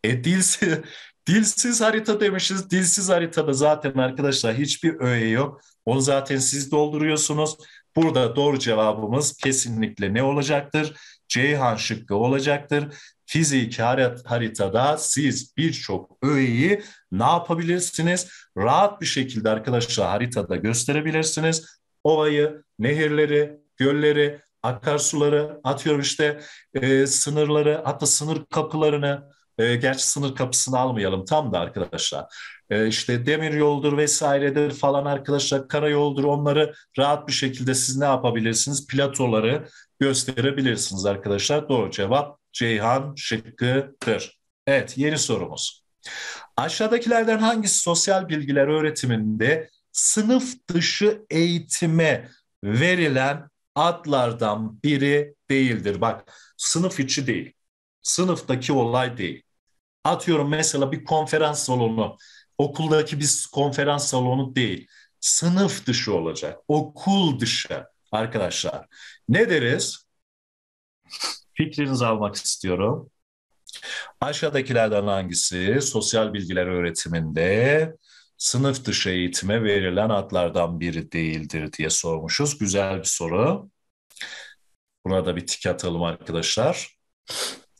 E, dilsiz, [laughs] dilsiz harita demişiz. Dilsiz haritada zaten arkadaşlar hiçbir öğe yok. Onu zaten siz dolduruyorsunuz. Burada doğru cevabımız kesinlikle ne olacaktır? Ceyhan şıkkı olacaktır fiziki haritada siz birçok öğeyi ne yapabilirsiniz? Rahat bir şekilde arkadaşlar haritada gösterebilirsiniz. Ovayı, nehirleri, gölleri, akarsuları atıyorum işte e, sınırları hatta sınır kapılarını e, gerçi sınır kapısını almayalım tam da arkadaşlar. E, işte demir yoldur vesairedir falan arkadaşlar karayoldur onları rahat bir şekilde siz ne yapabilirsiniz? Platoları gösterebilirsiniz arkadaşlar. Doğru cevap Ceyhan şıkkıdır. Evet yeni sorumuz. Aşağıdakilerden hangisi sosyal bilgiler öğretiminde sınıf dışı eğitime verilen adlardan biri değildir? Bak sınıf içi değil, sınıftaki olay değil. Atıyorum mesela bir konferans salonu, okuldaki bir konferans salonu değil. Sınıf dışı olacak, okul dışı arkadaşlar. Ne deriz? Fikrinizi almak istiyorum. Aşağıdakilerden hangisi sosyal bilgiler öğretiminde sınıf dışı eğitime verilen adlardan biri değildir diye sormuşuz. Güzel bir soru. Buna da bir tik atalım arkadaşlar.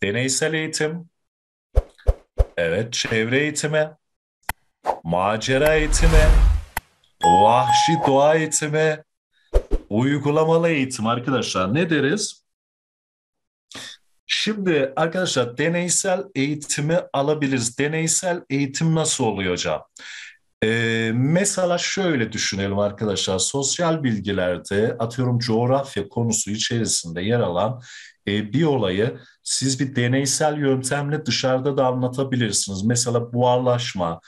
Deneysel eğitim. Evet, çevre eğitimi. Macera eğitimi. Vahşi doğa eğitimi. Uygulamalı eğitim arkadaşlar. Ne deriz? Şimdi arkadaşlar deneysel eğitimi alabiliriz. Deneysel eğitim nasıl oluyor hocam? Ee, mesela şöyle düşünelim arkadaşlar. Sosyal bilgilerde atıyorum coğrafya konusu içerisinde yer alan e, bir olayı siz bir deneysel yöntemle dışarıda da anlatabilirsiniz. Mesela buharlaşma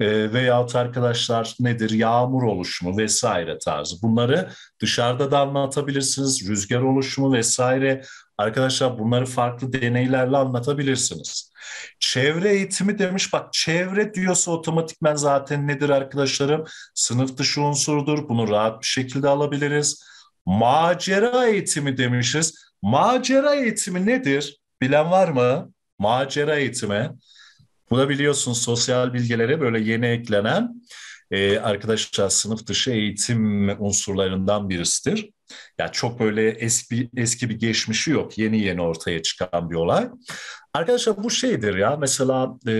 e, veyahut arkadaşlar nedir yağmur oluşumu vesaire tarzı. Bunları dışarıda da anlatabilirsiniz. Rüzgar oluşumu vesaire Arkadaşlar bunları farklı deneylerle anlatabilirsiniz. Çevre eğitimi demiş bak çevre diyorsa otomatikmen zaten nedir arkadaşlarım? Sınıf dışı unsurdur bunu rahat bir şekilde alabiliriz. Macera eğitimi demişiz. Macera eğitimi nedir? Bilen var mı? Macera eğitimi. Bu da biliyorsunuz sosyal bilgilere böyle yeni eklenen e, arkadaşlar sınıf dışı eğitim unsurlarından birisidir. Ya yani çok böyle eski eski bir geçmişi yok. Yeni yeni ortaya çıkan bir olay. Arkadaşlar bu şeydir ya mesela e,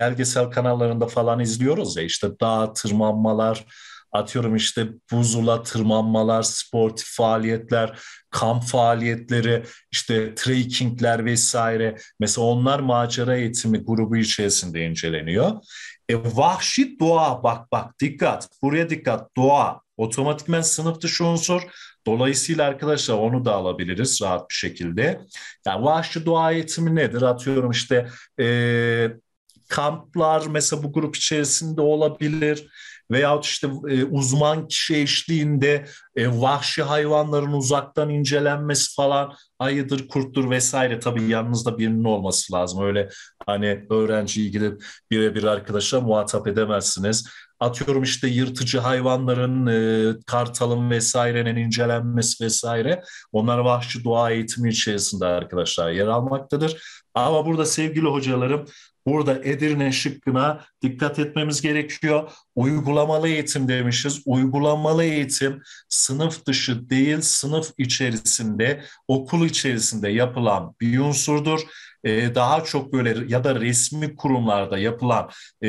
belgesel kanallarında falan izliyoruz ya işte dağ tırmanmalar, atıyorum işte buzula tırmanmalar, sportif faaliyetler, kamp faaliyetleri, işte trekkingler vesaire. Mesela onlar macera eğitimi grubu içerisinde inceleniyor. E, vahşi doğa bak bak dikkat buraya dikkat doğa otomatikmen sınıfta dışı unsur. Dolayısıyla arkadaşlar onu da alabiliriz rahat bir şekilde. Yani vahşi doğa eğitimi nedir? Atıyorum işte e, kamplar mesela bu grup içerisinde olabilir. Veyahut işte e, uzman kişi eşliğinde e, vahşi hayvanların uzaktan incelenmesi falan ayıdır, kurttur vesaire. Tabii yanınızda birinin olması lazım. Öyle hani öğrenciyi gidip birebir arkadaşa muhatap edemezsiniz atıyorum işte yırtıcı hayvanların e, kartalın vesairenin incelenmesi vesaire onlar vahşi doğa eğitimi içerisinde arkadaşlar yer almaktadır. Ama burada sevgili hocalarım burada Edirne şıkkına dikkat etmemiz gerekiyor. Uygulamalı eğitim demişiz. Uygulamalı eğitim sınıf dışı değil sınıf içerisinde okul içerisinde yapılan bir unsurdur ee, daha çok böyle ya da resmi kurumlarda yapılan e,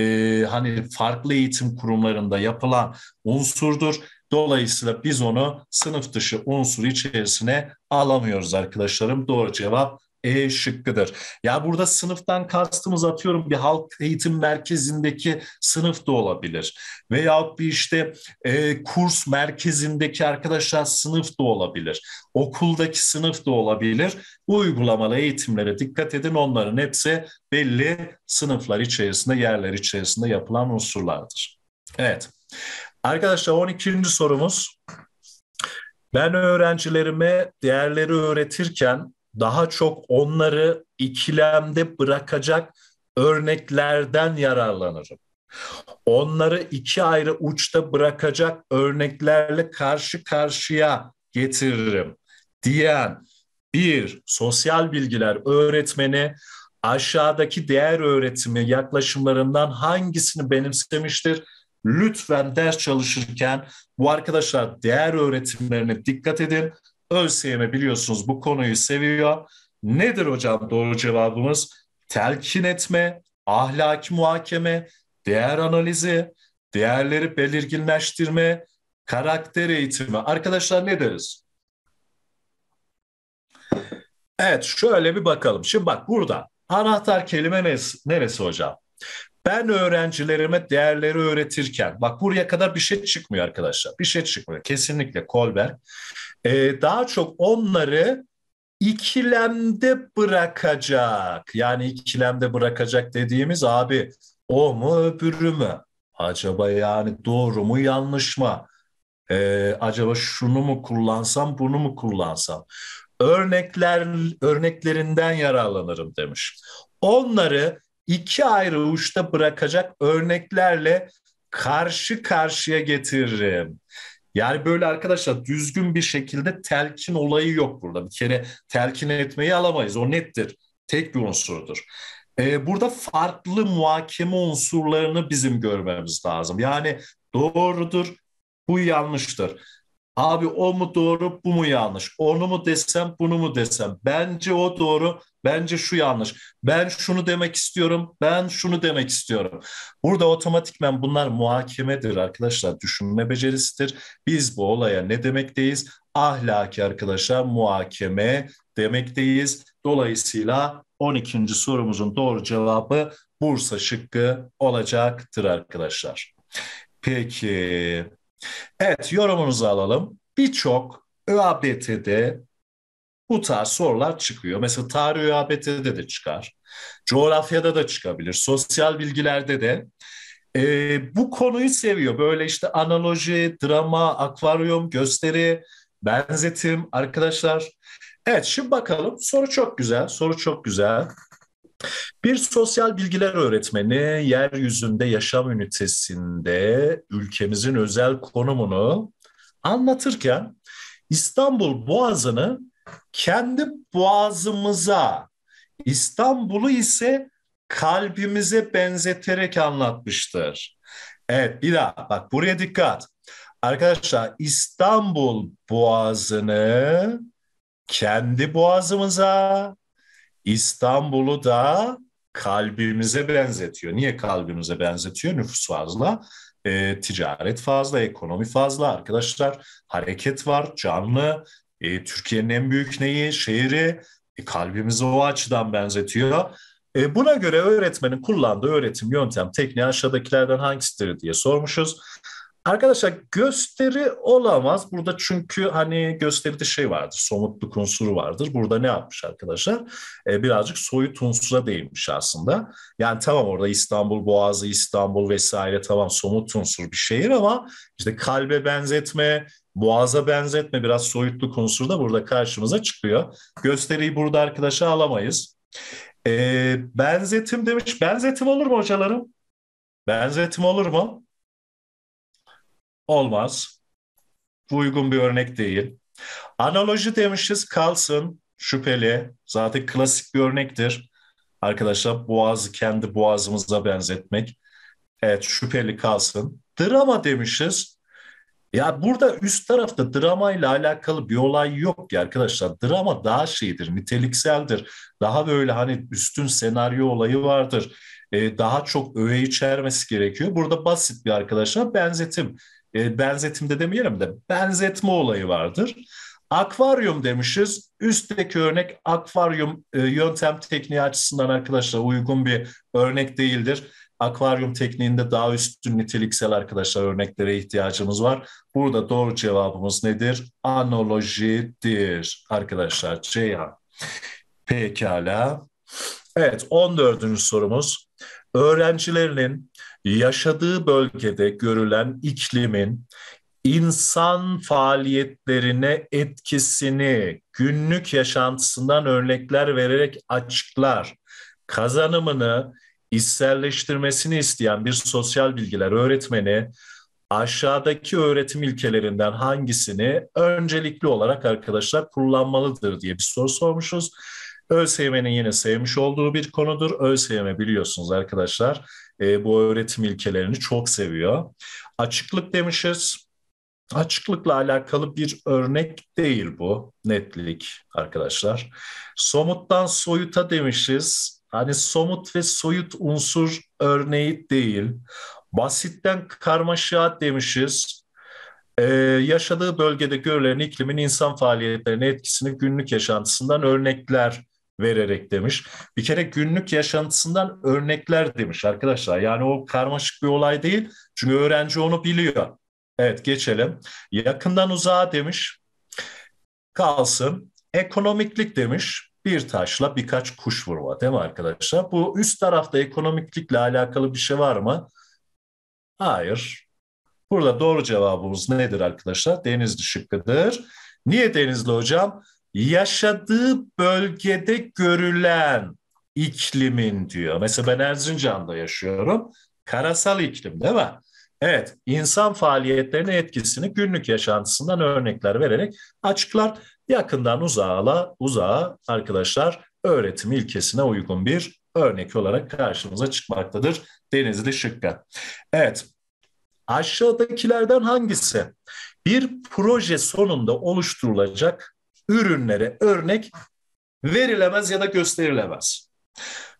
hani farklı eğitim kurumlarında yapılan unsurdur. Dolayısıyla biz onu sınıf dışı unsur içerisine alamıyoruz arkadaşlarım. Doğru cevap e şıkkıdır. Ya burada sınıftan kastımız atıyorum bir halk eğitim merkezindeki sınıf da olabilir. Veyahut bir işte e, kurs merkezindeki arkadaşlar sınıf da olabilir. Okuldaki sınıf da olabilir. Bu uygulamalı eğitimlere dikkat edin. Onların hepsi belli sınıflar içerisinde, yerler içerisinde yapılan unsurlardır. Evet. Arkadaşlar 12. sorumuz. Ben öğrencilerime değerleri öğretirken daha çok onları ikilemde bırakacak örneklerden yararlanırım. Onları iki ayrı uçta bırakacak örneklerle karşı karşıya getiririm diyen bir sosyal bilgiler öğretmeni aşağıdaki değer öğretimi yaklaşımlarından hangisini benimsemiştir? Lütfen ders çalışırken bu arkadaşlar değer öğretimlerine dikkat edin. ÖSYM biliyorsunuz bu konuyu seviyor. Nedir hocam doğru cevabımız? Telkin etme, ahlaki muhakeme, değer analizi, değerleri belirginleştirme, karakter eğitimi. Arkadaşlar ne deriz? Evet şöyle bir bakalım. Şimdi bak burada anahtar kelime neresi, neresi hocam? Ben öğrencilerime değerleri öğretirken, bak buraya kadar bir şey çıkmıyor arkadaşlar. Bir şey çıkmıyor. Kesinlikle Kolberg. Ee, daha çok onları ikilemde bırakacak. Yani ikilemde bırakacak dediğimiz abi o mu öbürü mü? Acaba yani doğru mu yanlış mı? Ee, acaba şunu mu kullansam bunu mu kullansam? Örnekler örneklerinden yararlanırım demiş. Onları iki ayrı uçta bırakacak örneklerle karşı karşıya getiririm. Yani böyle arkadaşlar düzgün bir şekilde telkin olayı yok burada. Bir kere telkin etmeyi alamayız. O nettir. Tek bir unsurdur. Ee, burada farklı muhakeme unsurlarını bizim görmemiz lazım. Yani doğrudur, bu yanlıştır. Abi o mu doğru bu mu yanlış? Onu mu desem bunu mu desem? Bence o doğru. Bence şu yanlış. Ben şunu demek istiyorum. Ben şunu demek istiyorum. Burada otomatikmen bunlar muhakemedir arkadaşlar. Düşünme becerisidir. Biz bu olaya ne demekteyiz? Ahlaki arkadaşlar muhakeme demekteyiz. Dolayısıyla 12. sorumuzun doğru cevabı Bursa şıkkı olacaktır arkadaşlar. Peki Evet yorumunuzu alalım. Birçok ÖABT'de bu tarz sorular çıkıyor. Mesela tarih ÖABT'de de çıkar. Coğrafyada da çıkabilir. Sosyal bilgilerde de. E, bu konuyu seviyor. Böyle işte analoji, drama, akvaryum, gösteri, benzetim arkadaşlar. Evet şimdi bakalım. Soru çok güzel. Soru çok güzel. Bir sosyal bilgiler öğretmeni yeryüzünde yaşam ünitesinde ülkemizin özel konumunu anlatırken İstanbul Boğazı'nı kendi boğazımıza, İstanbul'u ise kalbimize benzeterek anlatmıştır. Evet bir daha bak buraya dikkat. Arkadaşlar İstanbul Boğazı'nı kendi boğazımıza, İstanbul'u da kalbimize benzetiyor. Niye kalbimize benzetiyor? Nüfus fazla, e, ticaret fazla, ekonomi fazla. Arkadaşlar hareket var, canlı. E, Türkiye'nin en büyük neyi? Şehri. E, kalbimize o açıdan benzetiyor. E, buna göre öğretmenin kullandığı öğretim yöntem tekniği aşağıdakilerden hangisidir diye sormuşuz. Arkadaşlar gösteri olamaz. Burada çünkü hani gösteride şey vardır, somutluk unsuru vardır. Burada ne yapmış arkadaşlar? Ee, birazcık soyut unsura değinmiş aslında. Yani tamam orada İstanbul, Boğazı, İstanbul vesaire tamam somut unsur bir şehir ama işte kalbe benzetme, boğaza benzetme biraz soyutluk unsuru da burada karşımıza çıkıyor. Gösteriyi burada arkadaşlar alamayız. Ee, benzetim demiş. Benzetim olur mu hocalarım? Benzetim olur mu? Olmaz. Bu uygun bir örnek değil. Analoji demişiz kalsın şüpheli. Zaten klasik bir örnektir. Arkadaşlar boğazı kendi boğazımıza benzetmek. Evet şüpheli kalsın. Drama demişiz. Ya burada üst tarafta drama ile alakalı bir olay yok ki arkadaşlar. Drama daha şeydir, nitelikseldir. Daha böyle hani üstün senaryo olayı vardır. Ee, daha çok öğe içermesi gerekiyor. Burada basit bir arkadaşa benzetim e, benzetimde demeyelim de benzetme olayı vardır. Akvaryum demişiz. Üstteki örnek akvaryum e, yöntem tekniği açısından arkadaşlar uygun bir örnek değildir. Akvaryum tekniğinde daha üstün niteliksel arkadaşlar örneklere ihtiyacımız var. Burada doğru cevabımız nedir? Analojidir arkadaşlar. Ceyhan. Pekala. Evet 14. sorumuz. Öğrencilerinin yaşadığı bölgede görülen iklimin insan faaliyetlerine etkisini günlük yaşantısından örnekler vererek açıklar. Kazanımını içselleştirmesini isteyen bir sosyal bilgiler öğretmeni aşağıdaki öğretim ilkelerinden hangisini öncelikli olarak arkadaşlar kullanmalıdır diye bir soru sormuşuz. ÖSYM'nin yine sevmiş olduğu bir konudur. ÖSYM biliyorsunuz arkadaşlar e, bu öğretim ilkelerini çok seviyor. Açıklık demişiz. Açıklıkla alakalı bir örnek değil bu netlik arkadaşlar. Somuttan soyuta demişiz. Hani somut ve soyut unsur örneği değil. Basitten karmaşa demişiz. Ee, yaşadığı bölgede görülen iklimin insan faaliyetlerine etkisini günlük yaşantısından örnekler vererek demiş. Bir kere günlük yaşantısından örnekler demiş arkadaşlar. Yani o karmaşık bir olay değil. Çünkü öğrenci onu biliyor. Evet geçelim. Yakından uzağa demiş. Kalsın. Ekonomiklik demiş. Bir taşla birkaç kuş vurma değil mi arkadaşlar? Bu üst tarafta ekonomiklikle alakalı bir şey var mı? Hayır. Burada doğru cevabımız nedir arkadaşlar? Denizli şıkkıdır. Niye Denizli hocam? yaşadığı bölgede görülen iklimin diyor. Mesela ben Erzincan'da yaşıyorum. Karasal iklim değil mi? Evet, insan faaliyetlerine etkisini günlük yaşantısından örnekler vererek açıklar. Yakından uzağa, uzağa arkadaşlar öğretim ilkesine uygun bir örnek olarak karşımıza çıkmaktadır Denizli Şıkka. Evet, aşağıdakilerden hangisi? Bir proje sonunda oluşturulacak ürünlere örnek verilemez ya da gösterilemez.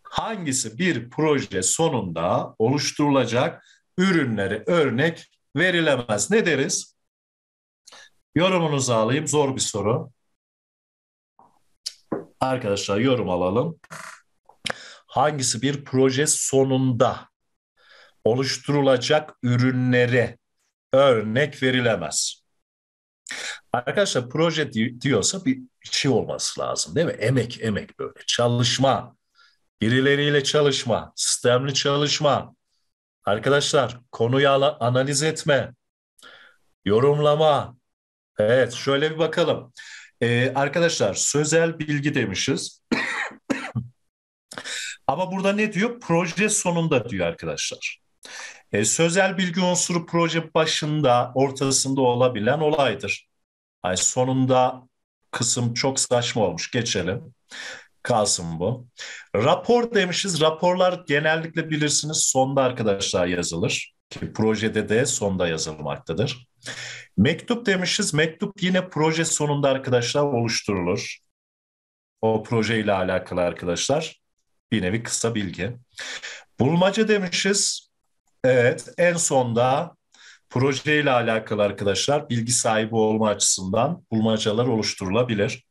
Hangisi bir proje sonunda oluşturulacak ürünlere örnek verilemez? Ne deriz? Yorumunuzu alayım. Zor bir soru. Arkadaşlar yorum alalım. Hangisi bir proje sonunda oluşturulacak ürünlere örnek verilemez? Arkadaşlar proje diyorsa bir şey olması lazım değil mi? Emek, emek böyle. Çalışma, birileriyle çalışma, sistemli çalışma. Arkadaşlar konuyu analiz etme, yorumlama. Evet şöyle bir bakalım. Ee, arkadaşlar sözel bilgi demişiz. [coughs] Ama burada ne diyor? Proje sonunda diyor arkadaşlar e, sözel bilgi unsuru proje başında, ortasında olabilen olaydır. Yani sonunda kısım çok saçma olmuş. Geçelim. Kalsın bu. Rapor demişiz. Raporlar genellikle bilirsiniz sonda arkadaşlar yazılır. Ki projede de sonda yazılmaktadır. Mektup demişiz. Mektup yine proje sonunda arkadaşlar oluşturulur. O proje ile alakalı arkadaşlar bir nevi kısa bilgi. Bulmaca demişiz. Evet, en sonda projeyle alakalı arkadaşlar bilgi sahibi olma açısından bulmacalar oluşturulabilir.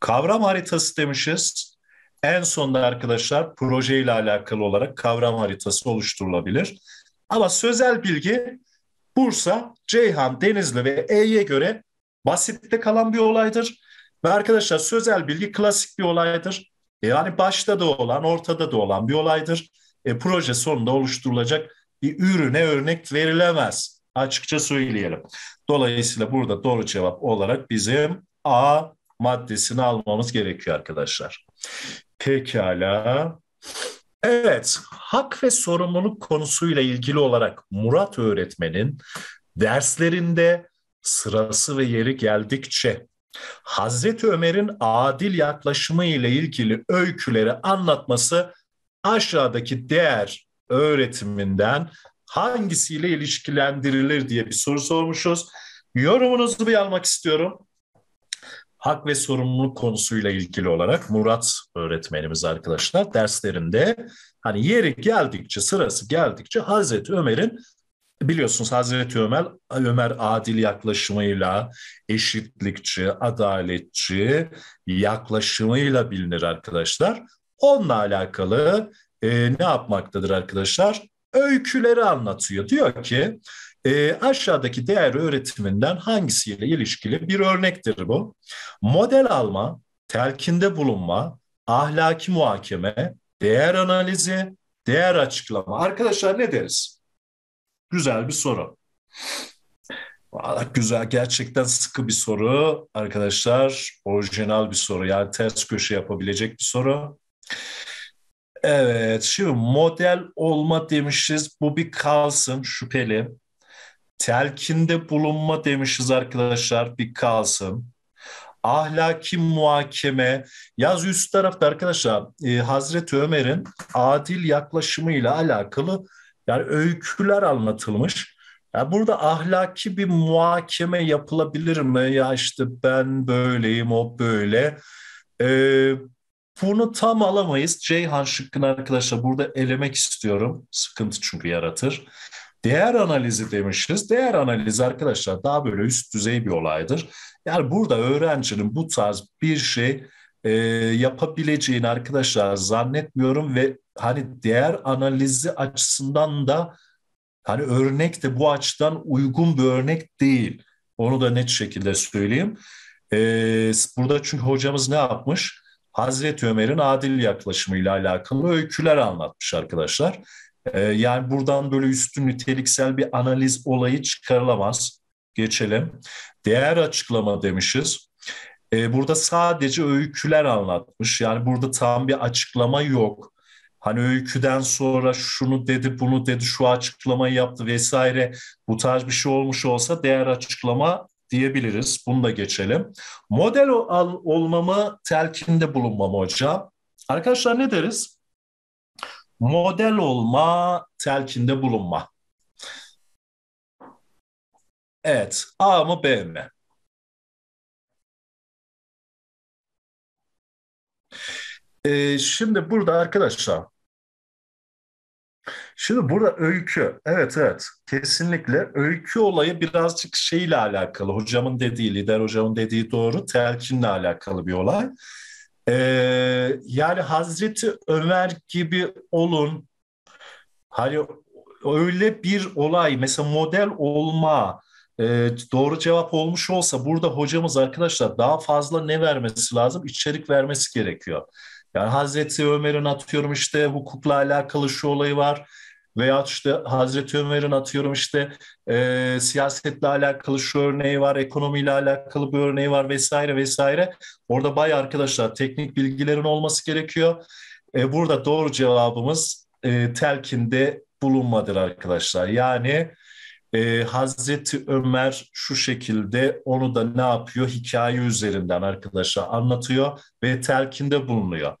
Kavram haritası demişiz. En sonda arkadaşlar projeyle alakalı olarak kavram haritası oluşturulabilir. Ama sözel bilgi Bursa, Ceyhan, Denizli ve E'ye göre basitte kalan bir olaydır. Ve arkadaşlar sözel bilgi klasik bir olaydır. Yani başta da olan, ortada da olan bir olaydır. E, proje sonunda oluşturulacak bir ürüne örnek verilemez. Açıkça söyleyelim. Dolayısıyla burada doğru cevap olarak bizim A maddesini almamız gerekiyor arkadaşlar. Pekala. Evet, hak ve sorumluluk konusuyla ilgili olarak Murat öğretmenin derslerinde sırası ve yeri geldikçe Hazreti Ömer'in adil yaklaşımı ile ilgili öyküleri anlatması aşağıdaki değer öğretiminden hangisiyle ilişkilendirilir diye bir soru sormuşuz. Yorumunuzu bir almak istiyorum. Hak ve sorumluluk konusuyla ilgili olarak Murat öğretmenimiz arkadaşlar derslerinde hani yeri geldikçe sırası geldikçe Hazreti Ömer'in biliyorsunuz Hazreti Ömer Ömer adil yaklaşımıyla eşitlikçi, adaletçi yaklaşımıyla bilinir arkadaşlar. Onunla alakalı e, ne yapmaktadır arkadaşlar? Öyküleri anlatıyor. Diyor ki e, aşağıdaki değer öğretiminden hangisiyle ilişkili bir örnektir bu? Model alma, telkinde bulunma, ahlaki muhakeme, değer analizi, değer açıklama. Arkadaşlar ne deriz? Güzel bir soru. Valla güzel, gerçekten sıkı bir soru arkadaşlar. Orijinal bir soru yani ters köşe yapabilecek bir soru. Evet, şimdi model olma demişiz. Bu bir kalsın şüpheli. Telkinde bulunma demişiz arkadaşlar, bir kalsın. Ahlaki muhakeme. Yaz üst tarafta arkadaşlar e, Hazreti Ömer'in adil yaklaşımıyla alakalı yani öyküler anlatılmış. Ya burada ahlaki bir muhakeme yapılabilir mi? Ya işte ben böyleyim, o böyle. Ee, bunu tam alamayız. Ceyhan şıkkını arkadaşlar burada elemek istiyorum. Sıkıntı çünkü yaratır. Değer analizi demişiz. Değer analizi arkadaşlar daha böyle üst düzey bir olaydır. Yani burada öğrencinin bu tarz bir şey e, yapabileceğini arkadaşlar zannetmiyorum ve hani değer analizi açısından da hani örnek de bu açıdan uygun bir örnek değil. Onu da net şekilde söyleyeyim. E, burada çünkü hocamız ne yapmış? Hazreti Ömer'in adil yaklaşımıyla alakalı öyküler anlatmış arkadaşlar. E, yani buradan böyle üstün niteliksel bir analiz olayı çıkarılamaz. Geçelim. Değer açıklama demişiz. E, burada sadece öyküler anlatmış. Yani burada tam bir açıklama yok. Hani öyküden sonra şunu dedi, bunu dedi, şu açıklamayı yaptı vesaire bu tarz bir şey olmuş olsa değer açıklama diyebiliriz. Bunu da geçelim. Model ol olmamı telkinde bulunmam hocam. Arkadaşlar ne deriz? Model olma, telkinde bulunma. Evet, A mı B mi? Ee, şimdi burada arkadaşlar Şimdi burada öykü, evet evet kesinlikle öykü olayı birazcık şeyle alakalı. Hocamın dediği, lider hocamın dediği doğru telkinle alakalı bir olay. Ee, yani Hazreti Ömer gibi olun, hani öyle bir olay mesela model olma, e, doğru cevap olmuş olsa burada hocamız arkadaşlar daha fazla ne vermesi lazım? İçerik vermesi gerekiyor. Yani Hazreti Ömer'in atıyorum işte hukukla alakalı şu olayı var veya işte Hazreti Ömer'in atıyorum işte e, siyasetle alakalı şu örneği var, ekonomiyle alakalı bir örneği var vesaire vesaire. Orada bay arkadaşlar teknik bilgilerin olması gerekiyor. E, burada doğru cevabımız e, telkinde bulunmadır arkadaşlar. Yani e, Hazreti Ömer şu şekilde onu da ne yapıyor? Hikaye üzerinden arkadaşa anlatıyor ve telkinde bulunuyor.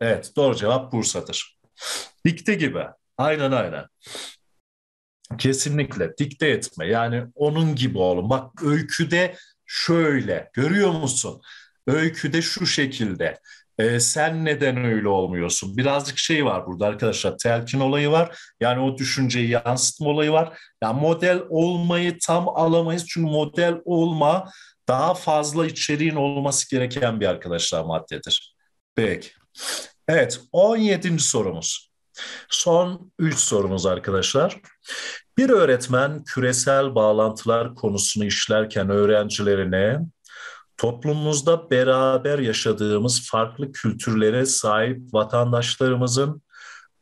Evet doğru cevap Bursa'dır. Dikte gibi. Aynen aynen. Kesinlikle dikte etme. Yani onun gibi oğlum. Bak öyküde şöyle görüyor musun? Öyküde şu şekilde e, sen neden öyle olmuyorsun? Birazcık şey var burada arkadaşlar telkin olayı var. Yani o düşünceyi yansıtma olayı var. Yani model olmayı tam alamayız çünkü model olma daha fazla içeriğin olması gereken bir arkadaşlar maddedir. Peki. Evet 17. sorumuz. Son 3 sorumuz arkadaşlar. Bir öğretmen küresel bağlantılar konusunu işlerken öğrencilerine toplumumuzda beraber yaşadığımız farklı kültürlere sahip vatandaşlarımızın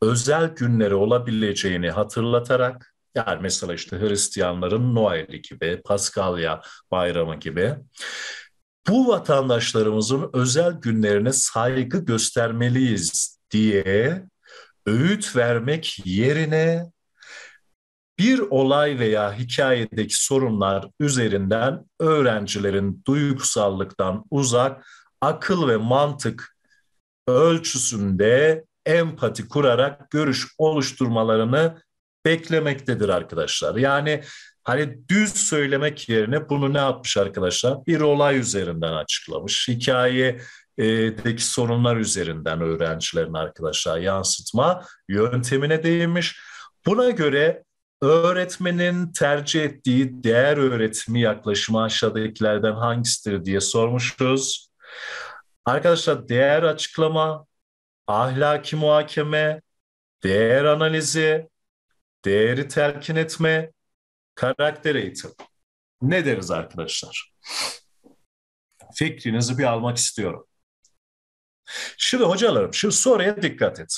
özel günleri olabileceğini hatırlatarak yani mesela işte Hristiyanların Noel gibi, Paskalya bayramı gibi bu vatandaşlarımızın özel günlerine saygı göstermeliyiz diye öğüt vermek yerine bir olay veya hikayedeki sorunlar üzerinden öğrencilerin duygusallıktan uzak akıl ve mantık ölçüsünde empati kurarak görüş oluşturmalarını beklemektedir arkadaşlar. Yani hani düz söylemek yerine bunu ne yapmış arkadaşlar? Bir olay üzerinden açıklamış. hikayedeki sorunlar üzerinden öğrencilerin arkadaşlar yansıtma yöntemine değinmiş. Buna göre öğretmenin tercih ettiği değer öğretimi yaklaşımı aşağıdakilerden hangisidir diye sormuşuz. Arkadaşlar değer açıklama, ahlaki muhakeme, değer analizi, değeri telkin etme, karakter eğitimi. Ne deriz arkadaşlar? Fikrinizi bir almak istiyorum. Şimdi hocalarım, şu soruya dikkat et.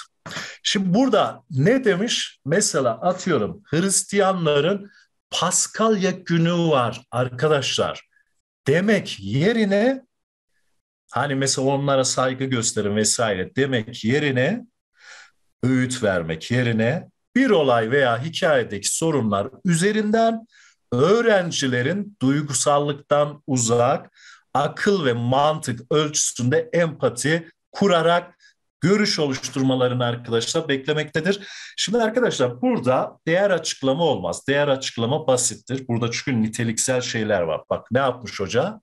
Şimdi burada ne demiş? Mesela atıyorum Hristiyanların Paskalya günü var arkadaşlar. Demek yerine hani mesela onlara saygı gösterin vesaire demek yerine öğüt vermek yerine bir olay veya hikayedeki sorunlar üzerinden öğrencilerin duygusallıktan uzak, akıl ve mantık ölçüsünde empati kurarak görüş oluşturmalarını arkadaşlar beklemektedir. Şimdi arkadaşlar burada değer açıklama olmaz. Değer açıklama basittir. Burada çünkü niteliksel şeyler var. Bak ne yapmış hoca?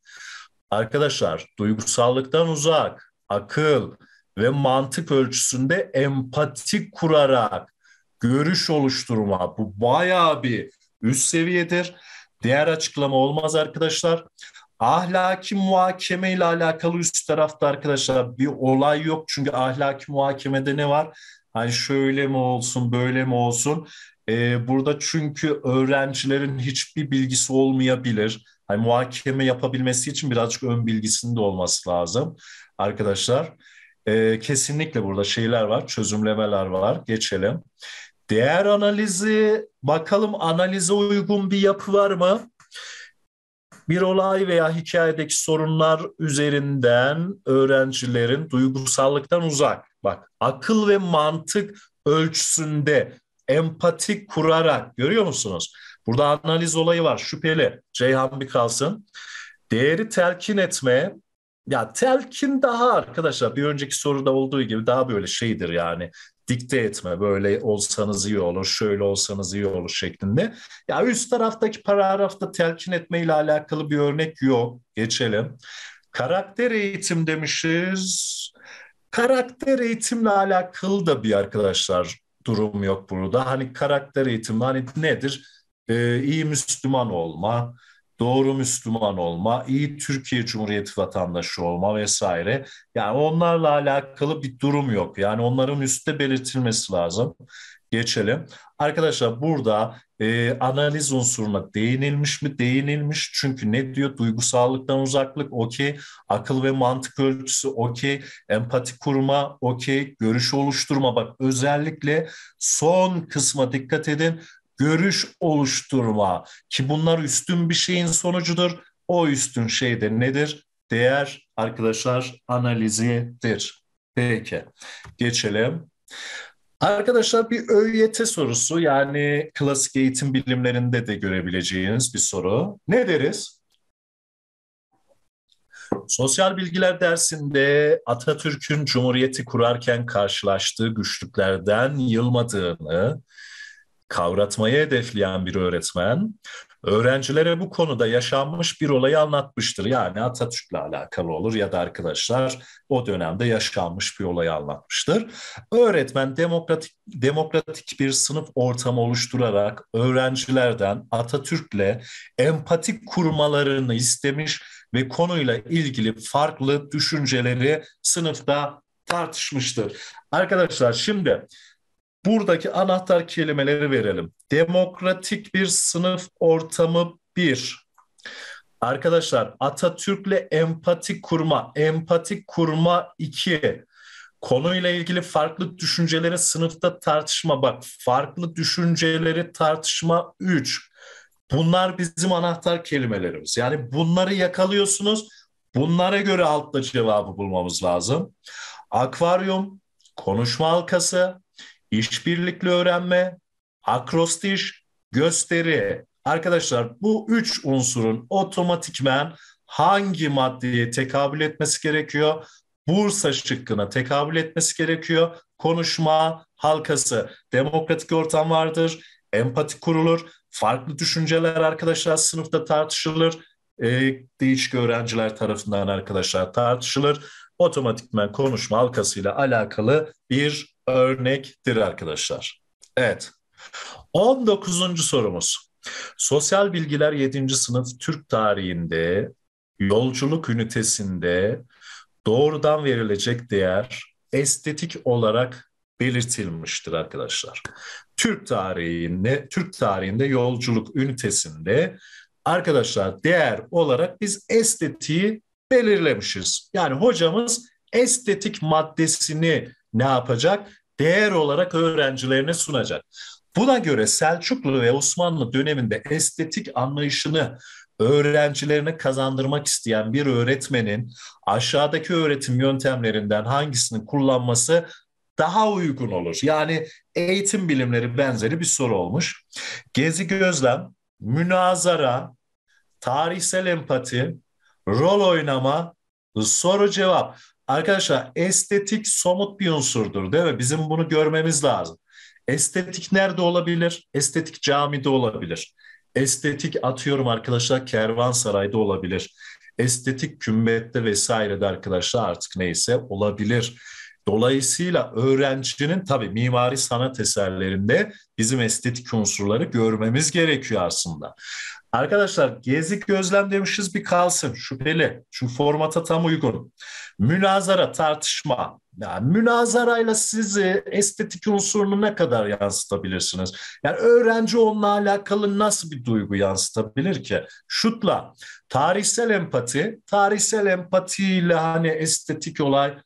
Arkadaşlar duygusallıktan uzak, akıl ve mantık ölçüsünde empati kurarak görüş oluşturma bu bayağı bir üst seviyedir. Değer açıklama olmaz arkadaşlar. Ahlaki muhakeme ile alakalı üst tarafta arkadaşlar bir olay yok. Çünkü ahlaki muhakemede ne var? Hani şöyle mi olsun, böyle mi olsun? Ee, burada çünkü öğrencilerin hiçbir bilgisi olmayabilir. Hani muhakeme yapabilmesi için birazcık ön bilgisinin de olması lazım arkadaşlar. Ee, kesinlikle burada şeyler var, çözümlemeler var. Geçelim. Değer analizi, bakalım analize uygun bir yapı var mı? bir olay veya hikayedeki sorunlar üzerinden öğrencilerin duygusallıktan uzak, bak akıl ve mantık ölçüsünde empati kurarak görüyor musunuz? Burada analiz olayı var şüpheli. Ceyhan bir kalsın. Değeri telkin etme. Ya telkin daha arkadaşlar bir önceki soruda olduğu gibi daha böyle şeydir yani dikte etme böyle olsanız iyi olur, şöyle olsanız iyi olur şeklinde. Ya üst taraftaki paragrafta telkin etme ile alakalı bir örnek yok. Geçelim. Karakter eğitim demişiz. Karakter eğitimle alakalı da bir arkadaşlar durum yok burada. Hani karakter eğitimi hani nedir? Ee, iyi Müslüman olma, doğru Müslüman olma, iyi Türkiye Cumhuriyeti vatandaşı olma vesaire. Yani onlarla alakalı bir durum yok. Yani onların üstte belirtilmesi lazım. Geçelim. Arkadaşlar burada e, analiz unsuruna değinilmiş mi? Değinilmiş. Çünkü ne diyor? Duygusallıktan uzaklık okey. Akıl ve mantık ölçüsü okey. Empati kurma okey. Görüş oluşturma. Bak özellikle son kısma dikkat edin görüş oluşturma ki bunlar üstün bir şeyin sonucudur. O üstün şey de nedir? Değer arkadaşlar analizidir. Peki geçelim. Arkadaşlar bir ÖYT sorusu yani klasik eğitim bilimlerinde de görebileceğiniz bir soru. Ne deriz? Sosyal bilgiler dersinde Atatürk'ün Cumhuriyeti kurarken karşılaştığı güçlüklerden yılmadığını, kavratmayı hedefleyen bir öğretmen öğrencilere bu konuda yaşanmış bir olayı anlatmıştır. Yani Atatürk'le alakalı olur ya da arkadaşlar o dönemde yaşanmış bir olayı anlatmıştır. Öğretmen demokratik demokratik bir sınıf ortamı oluşturarak öğrencilerden Atatürk'le empatik kurmalarını istemiş ve konuyla ilgili farklı düşünceleri sınıfta tartışmıştır. Arkadaşlar şimdi buradaki anahtar kelimeleri verelim. Demokratik bir sınıf ortamı bir. Arkadaşlar Atatürk'le empati kurma, empati kurma iki. Konuyla ilgili farklı düşünceleri sınıfta tartışma bak. Farklı düşünceleri tartışma üç. Bunlar bizim anahtar kelimelerimiz. Yani bunları yakalıyorsunuz. Bunlara göre altta cevabı bulmamız lazım. Akvaryum, konuşma halkası, işbirlikli öğrenme, akrostiş, gösteri. Arkadaşlar bu üç unsurun otomatikmen hangi maddeye tekabül etmesi gerekiyor? Bursa şıkkına tekabül etmesi gerekiyor. Konuşma halkası, demokratik ortam vardır, empati kurulur, farklı düşünceler arkadaşlar sınıfta tartışılır, e, değişik öğrenciler tarafından arkadaşlar tartışılır. Otomatikmen konuşma halkasıyla alakalı bir örnektir arkadaşlar. Evet. 19. sorumuz. Sosyal bilgiler 7. sınıf Türk tarihinde yolculuk ünitesinde doğrudan verilecek değer estetik olarak belirtilmiştir arkadaşlar. Türk tarihinde Türk tarihinde yolculuk ünitesinde arkadaşlar değer olarak biz estetiği belirlemişiz. Yani hocamız estetik maddesini ne yapacak? Değer olarak öğrencilerine sunacak. Buna göre Selçuklu ve Osmanlı döneminde estetik anlayışını öğrencilerine kazandırmak isteyen bir öğretmenin aşağıdaki öğretim yöntemlerinden hangisini kullanması daha uygun olur? Yani eğitim bilimleri benzeri bir soru olmuş. Gezi gözlem, münazara, tarihsel empati, rol oynama, soru cevap. Arkadaşlar estetik somut bir unsurdur değil mi? Bizim bunu görmemiz lazım. Estetik nerede olabilir? Estetik camide olabilir. Estetik atıyorum arkadaşlar kervansarayda olabilir. Estetik kümbette vesairede arkadaşlar artık neyse olabilir. Dolayısıyla öğrencinin tabi mimari sanat eserlerinde bizim estetik unsurları görmemiz gerekiyor aslında. Arkadaşlar gezdik gözlem demişiz bir kalsın şüpheli. Şu formata tam uygun. Münazara tartışma. Yani münazarayla sizi estetik unsurunu ne kadar yansıtabilirsiniz? Yani öğrenci onunla alakalı nasıl bir duygu yansıtabilir ki? Şutla. Tarihsel empati. Tarihsel empatiyle hani estetik olay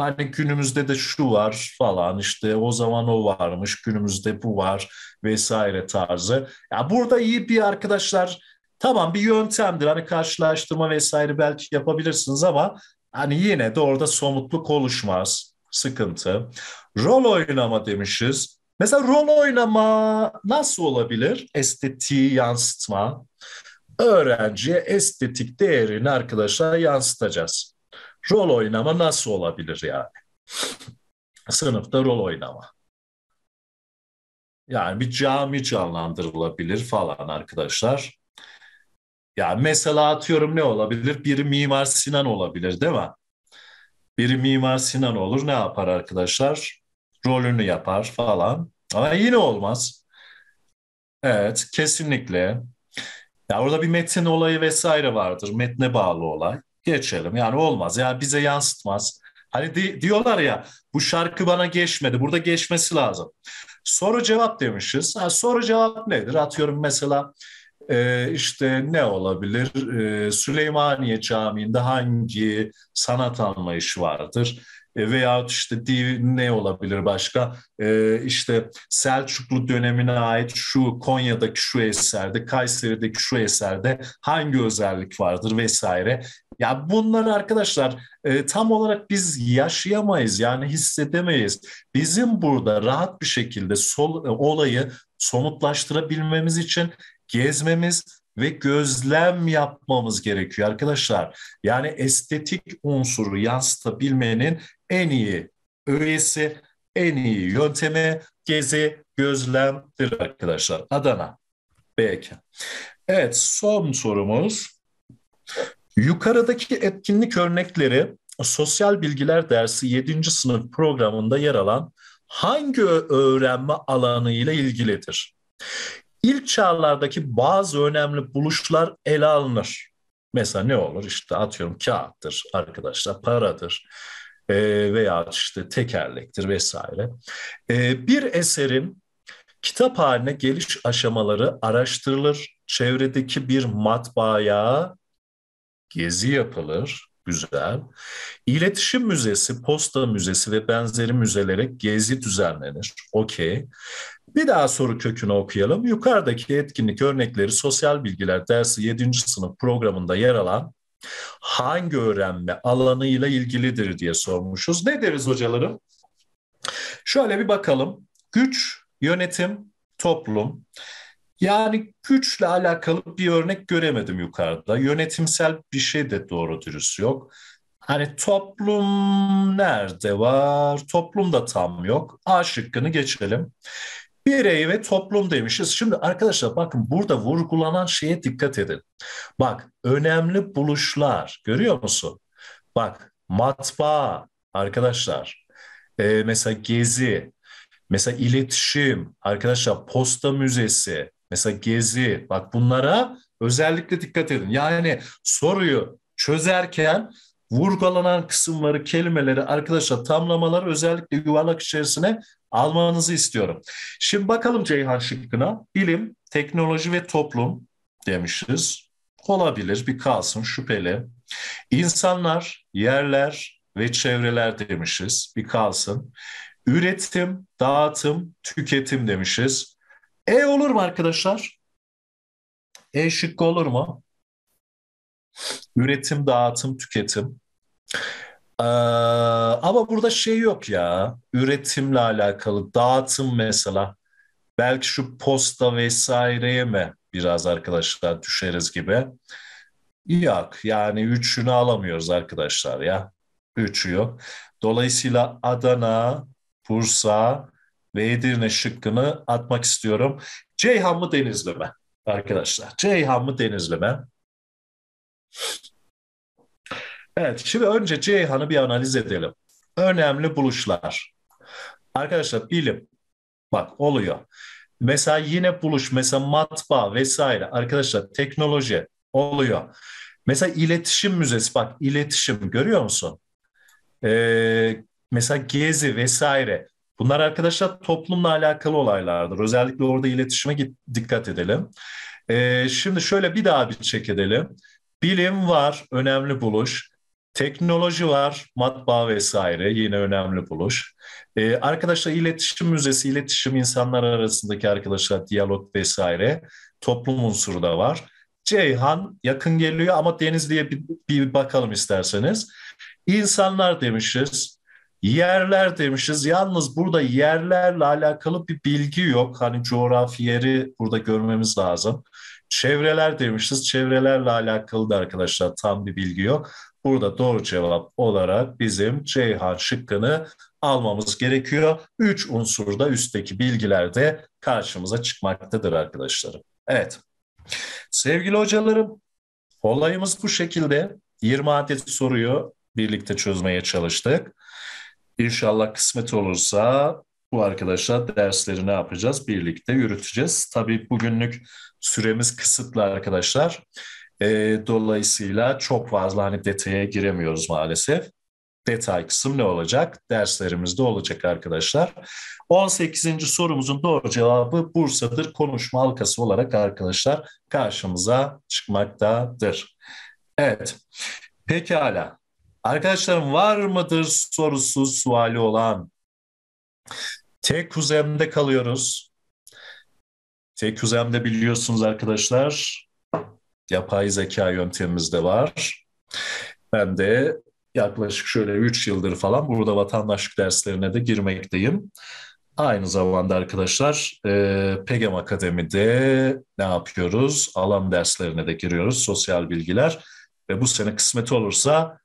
Hani günümüzde de şu var falan işte o zaman o varmış günümüzde bu var vesaire tarzı. Ya burada iyi bir arkadaşlar tamam bir yöntemdir hani karşılaştırma vesaire belki yapabilirsiniz ama hani yine de orada somutluk oluşmaz sıkıntı. Rol oynama demişiz. Mesela rol oynama nasıl olabilir? Estetiği yansıtma. Öğrenciye estetik değerini arkadaşlar yansıtacağız. Rol oynama nasıl olabilir yani? [laughs] Sınıfta rol oynama. Yani bir cami canlandırılabilir falan arkadaşlar. Yani mesela atıyorum ne olabilir? bir Mimar Sinan olabilir değil mi? bir Mimar Sinan olur ne yapar arkadaşlar? Rolünü yapar falan. Ama yine olmaz. Evet kesinlikle. Ya orada bir metin olayı vesaire vardır. Metne bağlı olay geçelim. Yani olmaz. Yani bize yansıtmaz. Hani di- diyorlar ya bu şarkı bana geçmedi. Burada geçmesi lazım. Soru cevap demişiz. Yani soru cevap nedir? Atıyorum mesela e, işte ne olabilir? E, Süleymaniye Camii'nde hangi sanat anlayışı vardır? veya veyahut işte ne olabilir başka? E, işte Selçuklu dönemine ait şu Konya'daki şu eserde, Kayseri'deki şu eserde hangi özellik vardır vesaire. Ya bunlar arkadaşlar e, tam olarak biz yaşayamayız yani hissedemeyiz. Bizim burada rahat bir şekilde sol, e, olayı somutlaştırabilmemiz için gezmemiz ve gözlem yapmamız gerekiyor arkadaşlar. Yani estetik unsuru yansıtabilmenin en iyi üyesi, en iyi yöntemi gezi gözlemdir arkadaşlar. Adana. Belki. Evet son sorumuz. Yukarıdaki etkinlik örnekleri sosyal bilgiler dersi 7. sınıf programında yer alan hangi öğrenme alanı ile ilgilidir? İlk çağlardaki bazı önemli buluşlar ele alınır. Mesela ne olur? İşte atıyorum kağıttır arkadaşlar, paradır, e, veya işte tekerlektir vesaire. E, bir eserin kitap haline geliş aşamaları araştırılır. Çevredeki bir matbaaya gezi yapılır. Güzel. İletişim Müzesi, Posta Müzesi ve benzeri müzelere gezi düzenlenir. Okey. Bir daha soru kökünü okuyalım. Yukarıdaki etkinlik örnekleri sosyal bilgiler dersi 7. sınıf programında yer alan hangi öğrenme alanıyla ilgilidir diye sormuşuz. Ne deriz hocalarım? Şöyle bir bakalım. Güç, yönetim, toplum. Yani güçle alakalı bir örnek göremedim yukarıda. Yönetimsel bir şey de doğru dürüst yok. Hani toplum nerede var? Toplum da tam yok. A şıkkını geçelim birey ve toplum demişiz. Şimdi arkadaşlar bakın burada vurgulanan şeye dikkat edin. Bak önemli buluşlar görüyor musun? Bak matbaa arkadaşlar. E, mesela gezi, mesela iletişim, arkadaşlar posta müzesi, mesela gezi. Bak bunlara özellikle dikkat edin. Yani soruyu çözerken vurgulanan kısımları, kelimeleri arkadaşlar tamlamaları özellikle yuvarlak içerisine almanızı istiyorum. Şimdi bakalım Ceyhan şıkkına. Bilim, teknoloji ve toplum demişiz. Olabilir bir kalsın şüpheli. İnsanlar, yerler ve çevreler demişiz. Bir kalsın. Üretim, dağıtım, tüketim demişiz. E olur mu arkadaşlar? E şıkkı olur mu? Üretim, dağıtım, tüketim. Ee, ama burada şey yok ya. Üretimle alakalı dağıtım mesela. Belki şu posta vesaireye mi biraz arkadaşlar düşeriz gibi. Yok yani üçünü alamıyoruz arkadaşlar ya. Üçü yok. Dolayısıyla Adana, Bursa ve Edirne şıkkını atmak istiyorum. Ceyhan mı Denizli mi? Arkadaşlar Ceyhan mı Denizli mi? Evet, şimdi önce Ceyhan'ı bir analiz edelim. Önemli buluşlar. Arkadaşlar bilim, bak oluyor. Mesela yine buluş, mesela matbaa vesaire. Arkadaşlar teknoloji oluyor. Mesela iletişim müzesi, bak iletişim görüyor musun? Ee, mesela gezi vesaire. Bunlar arkadaşlar toplumla alakalı olaylardır. Özellikle orada iletişime dikkat edelim. Ee, şimdi şöyle bir daha bir çek edelim. Bilim var, önemli buluş. Teknoloji var, matbaa vesaire yine önemli buluş. Ee, arkadaşlar iletişim müzesi, iletişim insanlar arasındaki arkadaşlar diyalog vesaire toplum unsuru da var. Ceyhan yakın geliyor ama Deniz diye bir, bir bakalım isterseniz. İnsanlar demişiz, yerler demişiz. Yalnız burada yerlerle alakalı bir bilgi yok. Hani coğrafi yeri burada görmemiz lazım. Çevreler demişiz. Çevrelerle alakalı da arkadaşlar tam bir bilgi yok. Burada doğru cevap olarak bizim Ceyhan şıkkını almamız gerekiyor. Üç unsurda üstteki bilgiler de karşımıza çıkmaktadır arkadaşlarım. Evet, sevgili hocalarım olayımız bu şekilde. 20 adet soruyu birlikte çözmeye çalıştık. İnşallah kısmet olursa bu arkadaşlar dersleri ne yapacağız? Birlikte yürüteceğiz. Tabii bugünlük süremiz kısıtlı arkadaşlar. E, dolayısıyla çok fazla hani detaya giremiyoruz maalesef. Detay kısım ne olacak? Derslerimizde olacak arkadaşlar. 18. sorumuzun doğru cevabı Bursa'dır. Konuşma halkası olarak arkadaşlar karşımıza çıkmaktadır. Evet. Pekala. Arkadaşlarım var mıdır sorusu suali olan? Tek kuzemde kalıyoruz. Tek kuzemde biliyorsunuz arkadaşlar yapay zeka yöntemimiz de var. Ben de yaklaşık şöyle 3 yıldır falan burada vatandaşlık derslerine de girmekteyim. Aynı zamanda arkadaşlar e, PEGEM Akademi'de ne yapıyoruz? Alan derslerine de giriyoruz, sosyal bilgiler. Ve bu sene kısmet olursa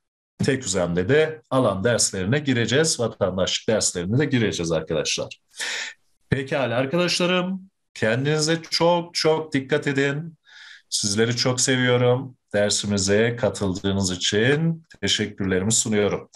tek üzemde de alan derslerine gireceğiz. Vatandaşlık derslerine de gireceğiz arkadaşlar. Pekala arkadaşlarım. Kendinize çok çok dikkat edin. Sizleri çok seviyorum. Dersimize katıldığınız için teşekkürlerimi sunuyorum.